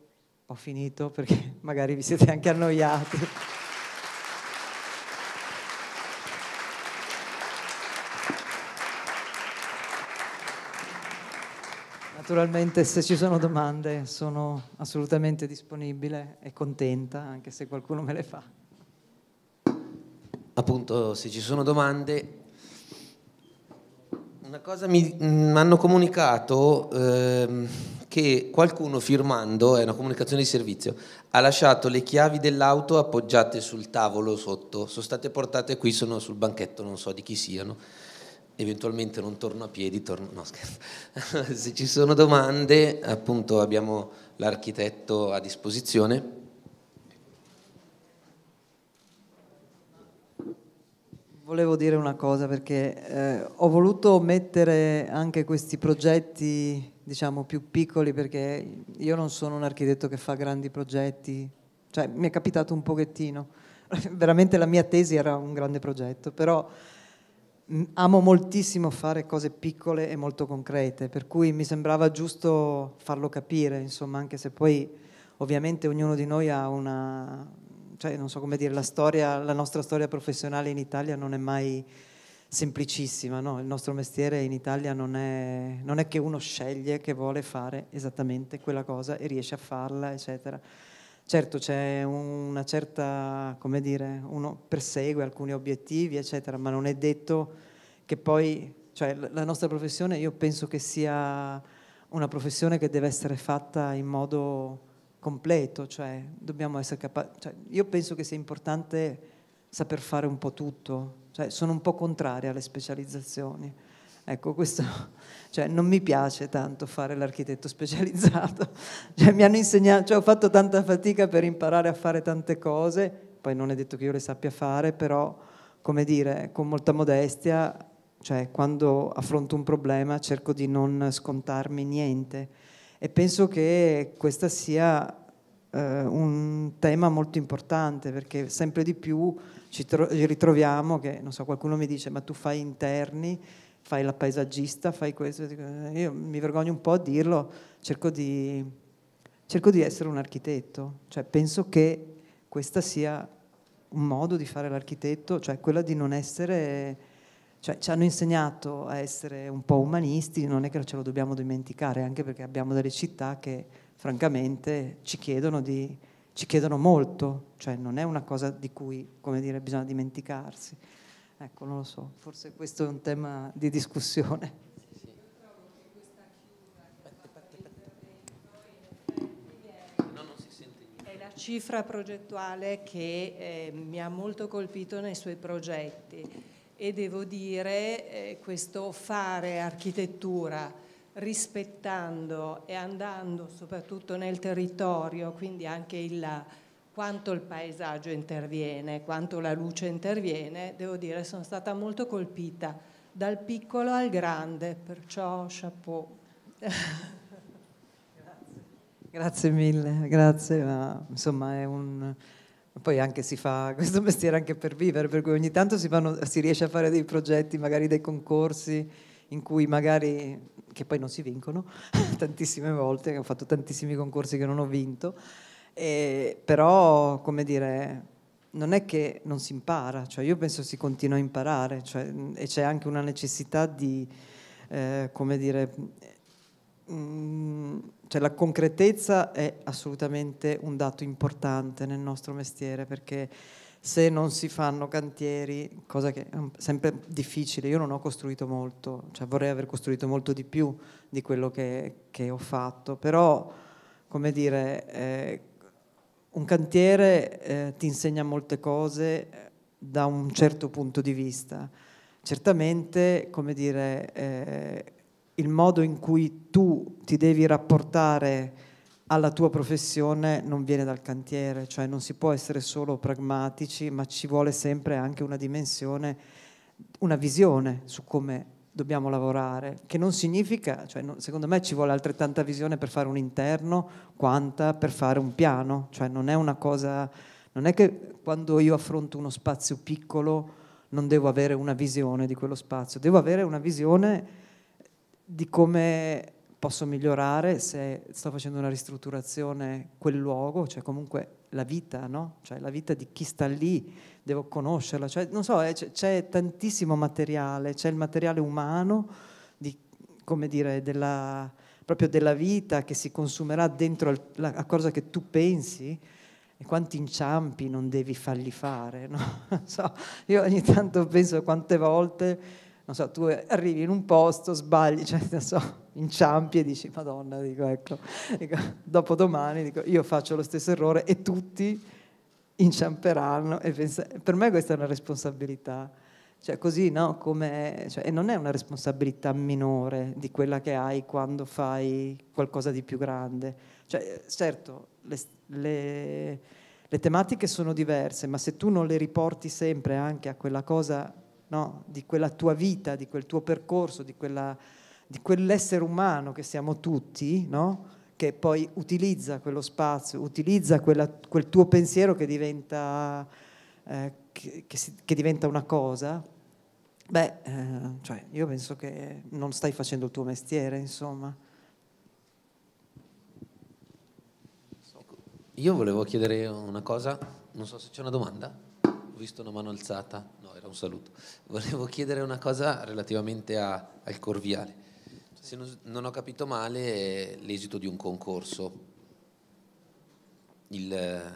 ho finito perché magari vi siete anche annoiati. Naturalmente se ci sono domande sono assolutamente disponibile e contenta anche se qualcuno me le fa appunto se ci sono domande. Una cosa mi mm, hanno comunicato ehm, che qualcuno firmando, è una comunicazione di servizio, ha lasciato le chiavi dell'auto appoggiate sul tavolo sotto, sono state portate qui, sono sul banchetto, non so di chi siano, eventualmente non torno a piedi, torno... no scherzo, se ci sono domande appunto abbiamo l'architetto a disposizione. Volevo dire una cosa perché eh, ho voluto mettere anche questi progetti diciamo più piccoli perché io non sono un architetto che fa grandi progetti, cioè mi è capitato un pochettino, veramente la mia tesi era un grande progetto, però mm, amo moltissimo fare cose piccole e molto concrete, per cui mi sembrava giusto farlo capire, insomma, anche se poi ovviamente ognuno di noi ha una cioè, non so come dire, la, storia, la nostra storia professionale in Italia non è mai semplicissima, no? il nostro mestiere in Italia non è, non è, che uno sceglie che vuole fare esattamente quella cosa e riesce a farla, eccetera. Certo c'è una certa, come dire, uno persegue alcuni obiettivi, eccetera, ma non è detto che poi, cioè la nostra professione io penso che sia una professione che deve essere fatta in modo completo, cioè dobbiamo essere capaci. Cioè, io penso che sia importante saper fare un po' tutto, cioè, sono un po' contraria alle specializzazioni. Ecco, questo cioè, non mi piace tanto fare l'architetto specializzato. Cioè, mi hanno insegnato, cioè, ho fatto tanta fatica per imparare a fare tante cose, poi non è detto che io le sappia fare, però, come dire, con molta modestia, cioè quando affronto un problema cerco di non scontarmi niente e penso che questo sia eh, un tema molto importante perché sempre di più ci, ci ritroviamo che, so, qualcuno mi dice ma tu fai interni, fai la paesaggista, fai questo, eh, io mi vergogno un po' a dirlo, cerco di, cerco di essere un architetto, cioè penso che questo sia un modo di fare l'architetto, cioè quella di non essere cioè, ci hanno insegnato a essere un po' umanisti, non è che ce lo dobbiamo dimenticare, anche perché abbiamo delle città che francamente ci chiedono, di, ci chiedono molto, cioè non è una cosa di cui dire, bisogna dimenticarsi. Ecco, non lo so, forse questo è un tema di discussione. cifra progettuale che eh, mi ha molto colpito nei suoi progetti e devo dire eh, questo fare architettura rispettando e andando soprattutto nel territorio, quindi anche il, quanto il paesaggio interviene, quanto la luce interviene, devo dire sono stata molto colpita dal piccolo al grande, perciò chapeau. grazie. grazie mille, grazie, ma insomma è un poi anche si fa questo mestiere anche per vivere, per cui ogni tanto si, fanno, si riesce a fare dei progetti, magari dei concorsi in cui magari, che poi non si vincono tantissime volte, ho fatto tantissimi concorsi che non ho vinto, e, però come dire, non è che non si impara, cioè io penso si continua a imparare cioè, e c'è anche una necessità di, eh, come dire, mh, mm, cioè la concretezza è assolutamente un dato importante nel nostro mestiere perché se non si fanno cantieri, cosa che è sempre difficile, io non ho costruito molto, cioè vorrei aver costruito molto di più di quello che, che ho fatto, però come dire, eh, un cantiere eh, ti insegna molte cose eh, da un certo punto di vista. Certamente, come dire, eh, il modo in cui tu ti devi rapportare alla tua professione non viene dal cantiere, cioè non si può essere solo pragmatici, ma ci vuole sempre anche una dimensione, una visione su come dobbiamo lavorare, che non significa, cioè, secondo me ci vuole altrettanta visione per fare un interno quanta per fare un piano, cioè non è una cosa, non è che quando io affronto uno spazio piccolo non devo avere una visione di quello spazio, devo avere una visione di come posso migliorare se sto facendo una ristrutturazione quel luogo, cioè comunque la vita, no? Cioè la vita di chi sta lì, devo conoscerla, cioè, non so, eh, c'è, c'è tantissimo materiale, c'è il materiale umano, di, come dire, della, proprio della vita che si consumerà dentro al, la, a cosa che tu pensi, e quanti inciampi non devi fargli fare, no? so, io ogni tanto penso quante volte non so, tu arrivi in un posto, sbagli, cioè, non so, inciampi e dici, madonna, dico, ecco, dico, dopo domani dico, io faccio lo stesso errore e tutti inciamperanno. E pensa, per me questa è una responsabilità. Cioè, così, no? Come, cioè, e non è una responsabilità minore di quella che hai quando fai qualcosa di più grande. Cioè, certo, le, le, le tematiche sono diverse, ma se tu non le riporti sempre anche a quella cosa no? di quella tua vita, di quel tuo percorso, di, quella, di quell'essere umano che siamo tutti, no? che poi utilizza quello spazio, utilizza quella, quel tuo pensiero che diventa, eh, che, che, si, che diventa una cosa, beh, eh, cioè, io penso che non stai facendo il tuo mestiere, insomma. Io volevo chiedere una cosa, non so se c'è una domanda visto una mano alzata, no era un saluto, volevo chiedere una cosa relativamente a, al Corviale, se non, non ho capito male l'esito di un concorso, il,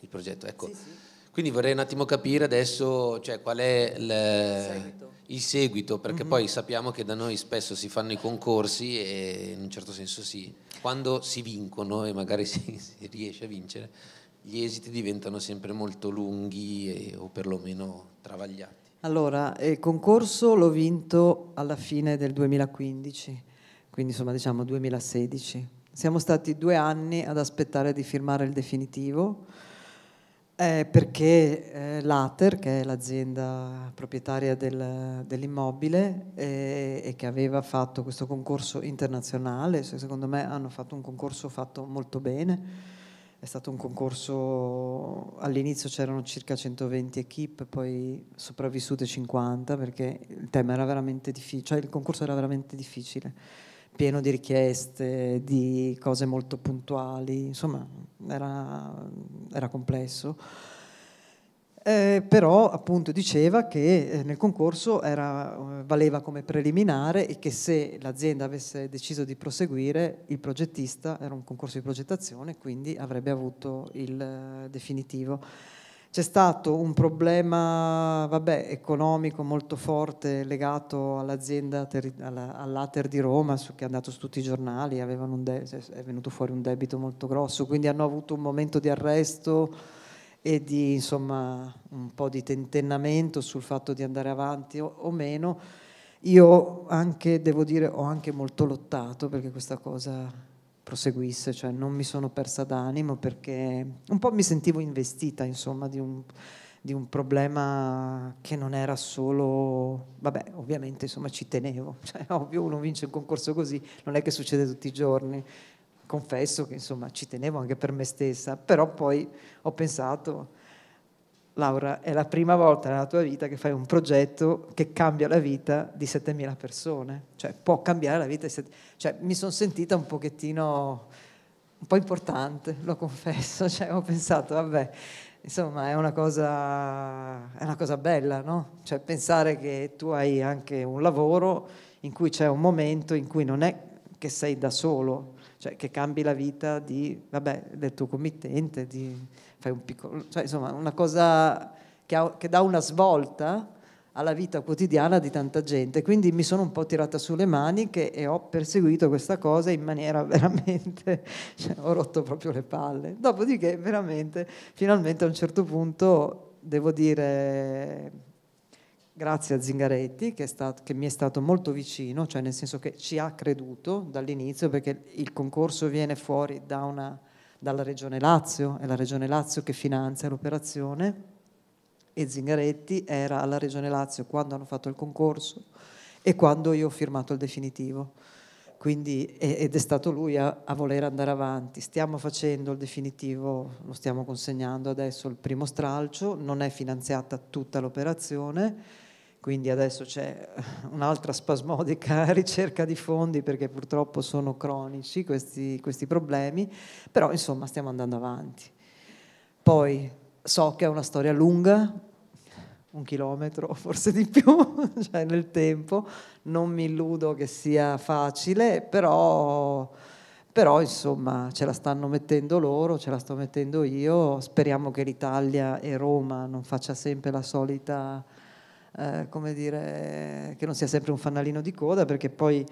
il progetto, ecco. Sì, sì. Quindi vorrei un attimo capire adesso cioè, qual è il seguito, il seguito perché mm-hmm. poi sappiamo che da noi spesso si fanno i concorsi e in un certo senso sì, quando si vincono e magari si, si riesce a vincere, gli esiti diventano sempre molto lunghi e, o perlomeno travagliati. Allora, il concorso l'ho vinto alla fine del 2015, quindi insomma diciamo 2016. Siamo stati due anni ad aspettare di firmare il definitivo eh, perché eh, l'Ater, che è l'azienda proprietaria del, dell'immobile eh, e che aveva fatto questo concorso internazionale, secondo me hanno fatto un concorso fatto molto bene, è stato un concorso, all'inizio c'erano circa 120 equip, poi sopravvissute 50 perché il tema era veramente difficile, cioè il concorso era veramente difficile, pieno di richieste, di cose molto puntuali, insomma era, era complesso eh, però appunto diceva che eh, nel concorso era, eh, valeva come preliminare e che se l'azienda avesse deciso di proseguire il progettista era un concorso di progettazione quindi avrebbe avuto il eh, definitivo. C'è stato un problema vabbè, economico molto forte legato all'azienda, all'Ater di Roma, che è andato su tutti i giornali, de- è venuto fuori un debito molto grosso, quindi hanno avuto un momento di arresto e di insomma, un po' di tentennamento sul fatto di andare avanti o, o meno. Io anche, devo dire, ho anche molto lottato perché questa cosa proseguisse, cioè non mi sono persa d'animo perché un po' mi sentivo investita insomma di un, di un problema che non era solo, vabbè ovviamente insomma ci tenevo, cioè ovvio uno vince un concorso così, non è che succede tutti i giorni, confesso che insomma ci tenevo anche per me stessa, però poi ho pensato, Laura, è la prima volta nella tua vita che fai un progetto che cambia la vita di 7.000 persone, cioè può cambiare la vita di 7.000, cioè mi sono sentita un pochettino, un po' importante, lo confesso, cioè ho pensato, vabbè, insomma è una cosa, è una cosa bella, no? Cioè pensare che tu hai anche un lavoro in cui c'è un momento in cui non è che sei da solo, cioè che cambi la vita di, vabbè, del tuo committente, di, fai un piccolo, cioè, insomma una cosa che, ha, che dà una svolta alla vita quotidiana di tanta gente. Quindi mi sono un po' tirata sulle maniche e ho perseguito questa cosa in maniera veramente, cioè, ho rotto proprio le palle. Dopodiché veramente, finalmente a un certo punto, devo dire, grazie a Zingaretti che, stato, che, mi è stato molto vicino, cioè nel senso che ci ha creduto dall'inizio perché il concorso viene fuori da una, dalla Regione Lazio, è la Regione Lazio che finanzia l'operazione e Zingaretti era alla Regione Lazio quando hanno fatto il concorso e quando io ho firmato il definitivo. Quindi, ed è stato lui a, a voler andare avanti. Stiamo facendo il definitivo, lo stiamo consegnando adesso il primo stralcio, non è finanziata tutta l'operazione, quindi adesso c'è eh, un'altra spasmodica ricerca di fondi perché purtroppo sono cronici questi, questi problemi, però insomma stiamo andando avanti. Poi so che è una storia lunga, un chilometro, forse di più, cioè nel tempo. Non mi illudo che sia facile, però, però, insomma ce la stanno mettendo loro, ce la sto mettendo io. Speriamo che l'Italia e Roma non faccia sempre la solita eh, come dire, che non sia sempre un fanalino di coda, perché poi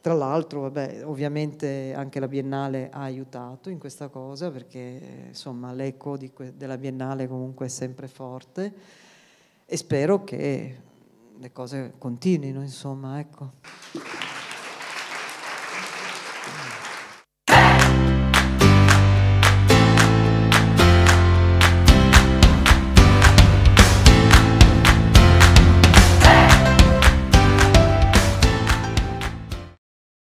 tra l'altro, vabbè, ovviamente anche la Biennale ha aiutato in questa cosa, perché insomma l'eco que- della Biennale comunque è sempre forte e spero che le cose continuino, insomma, ecco.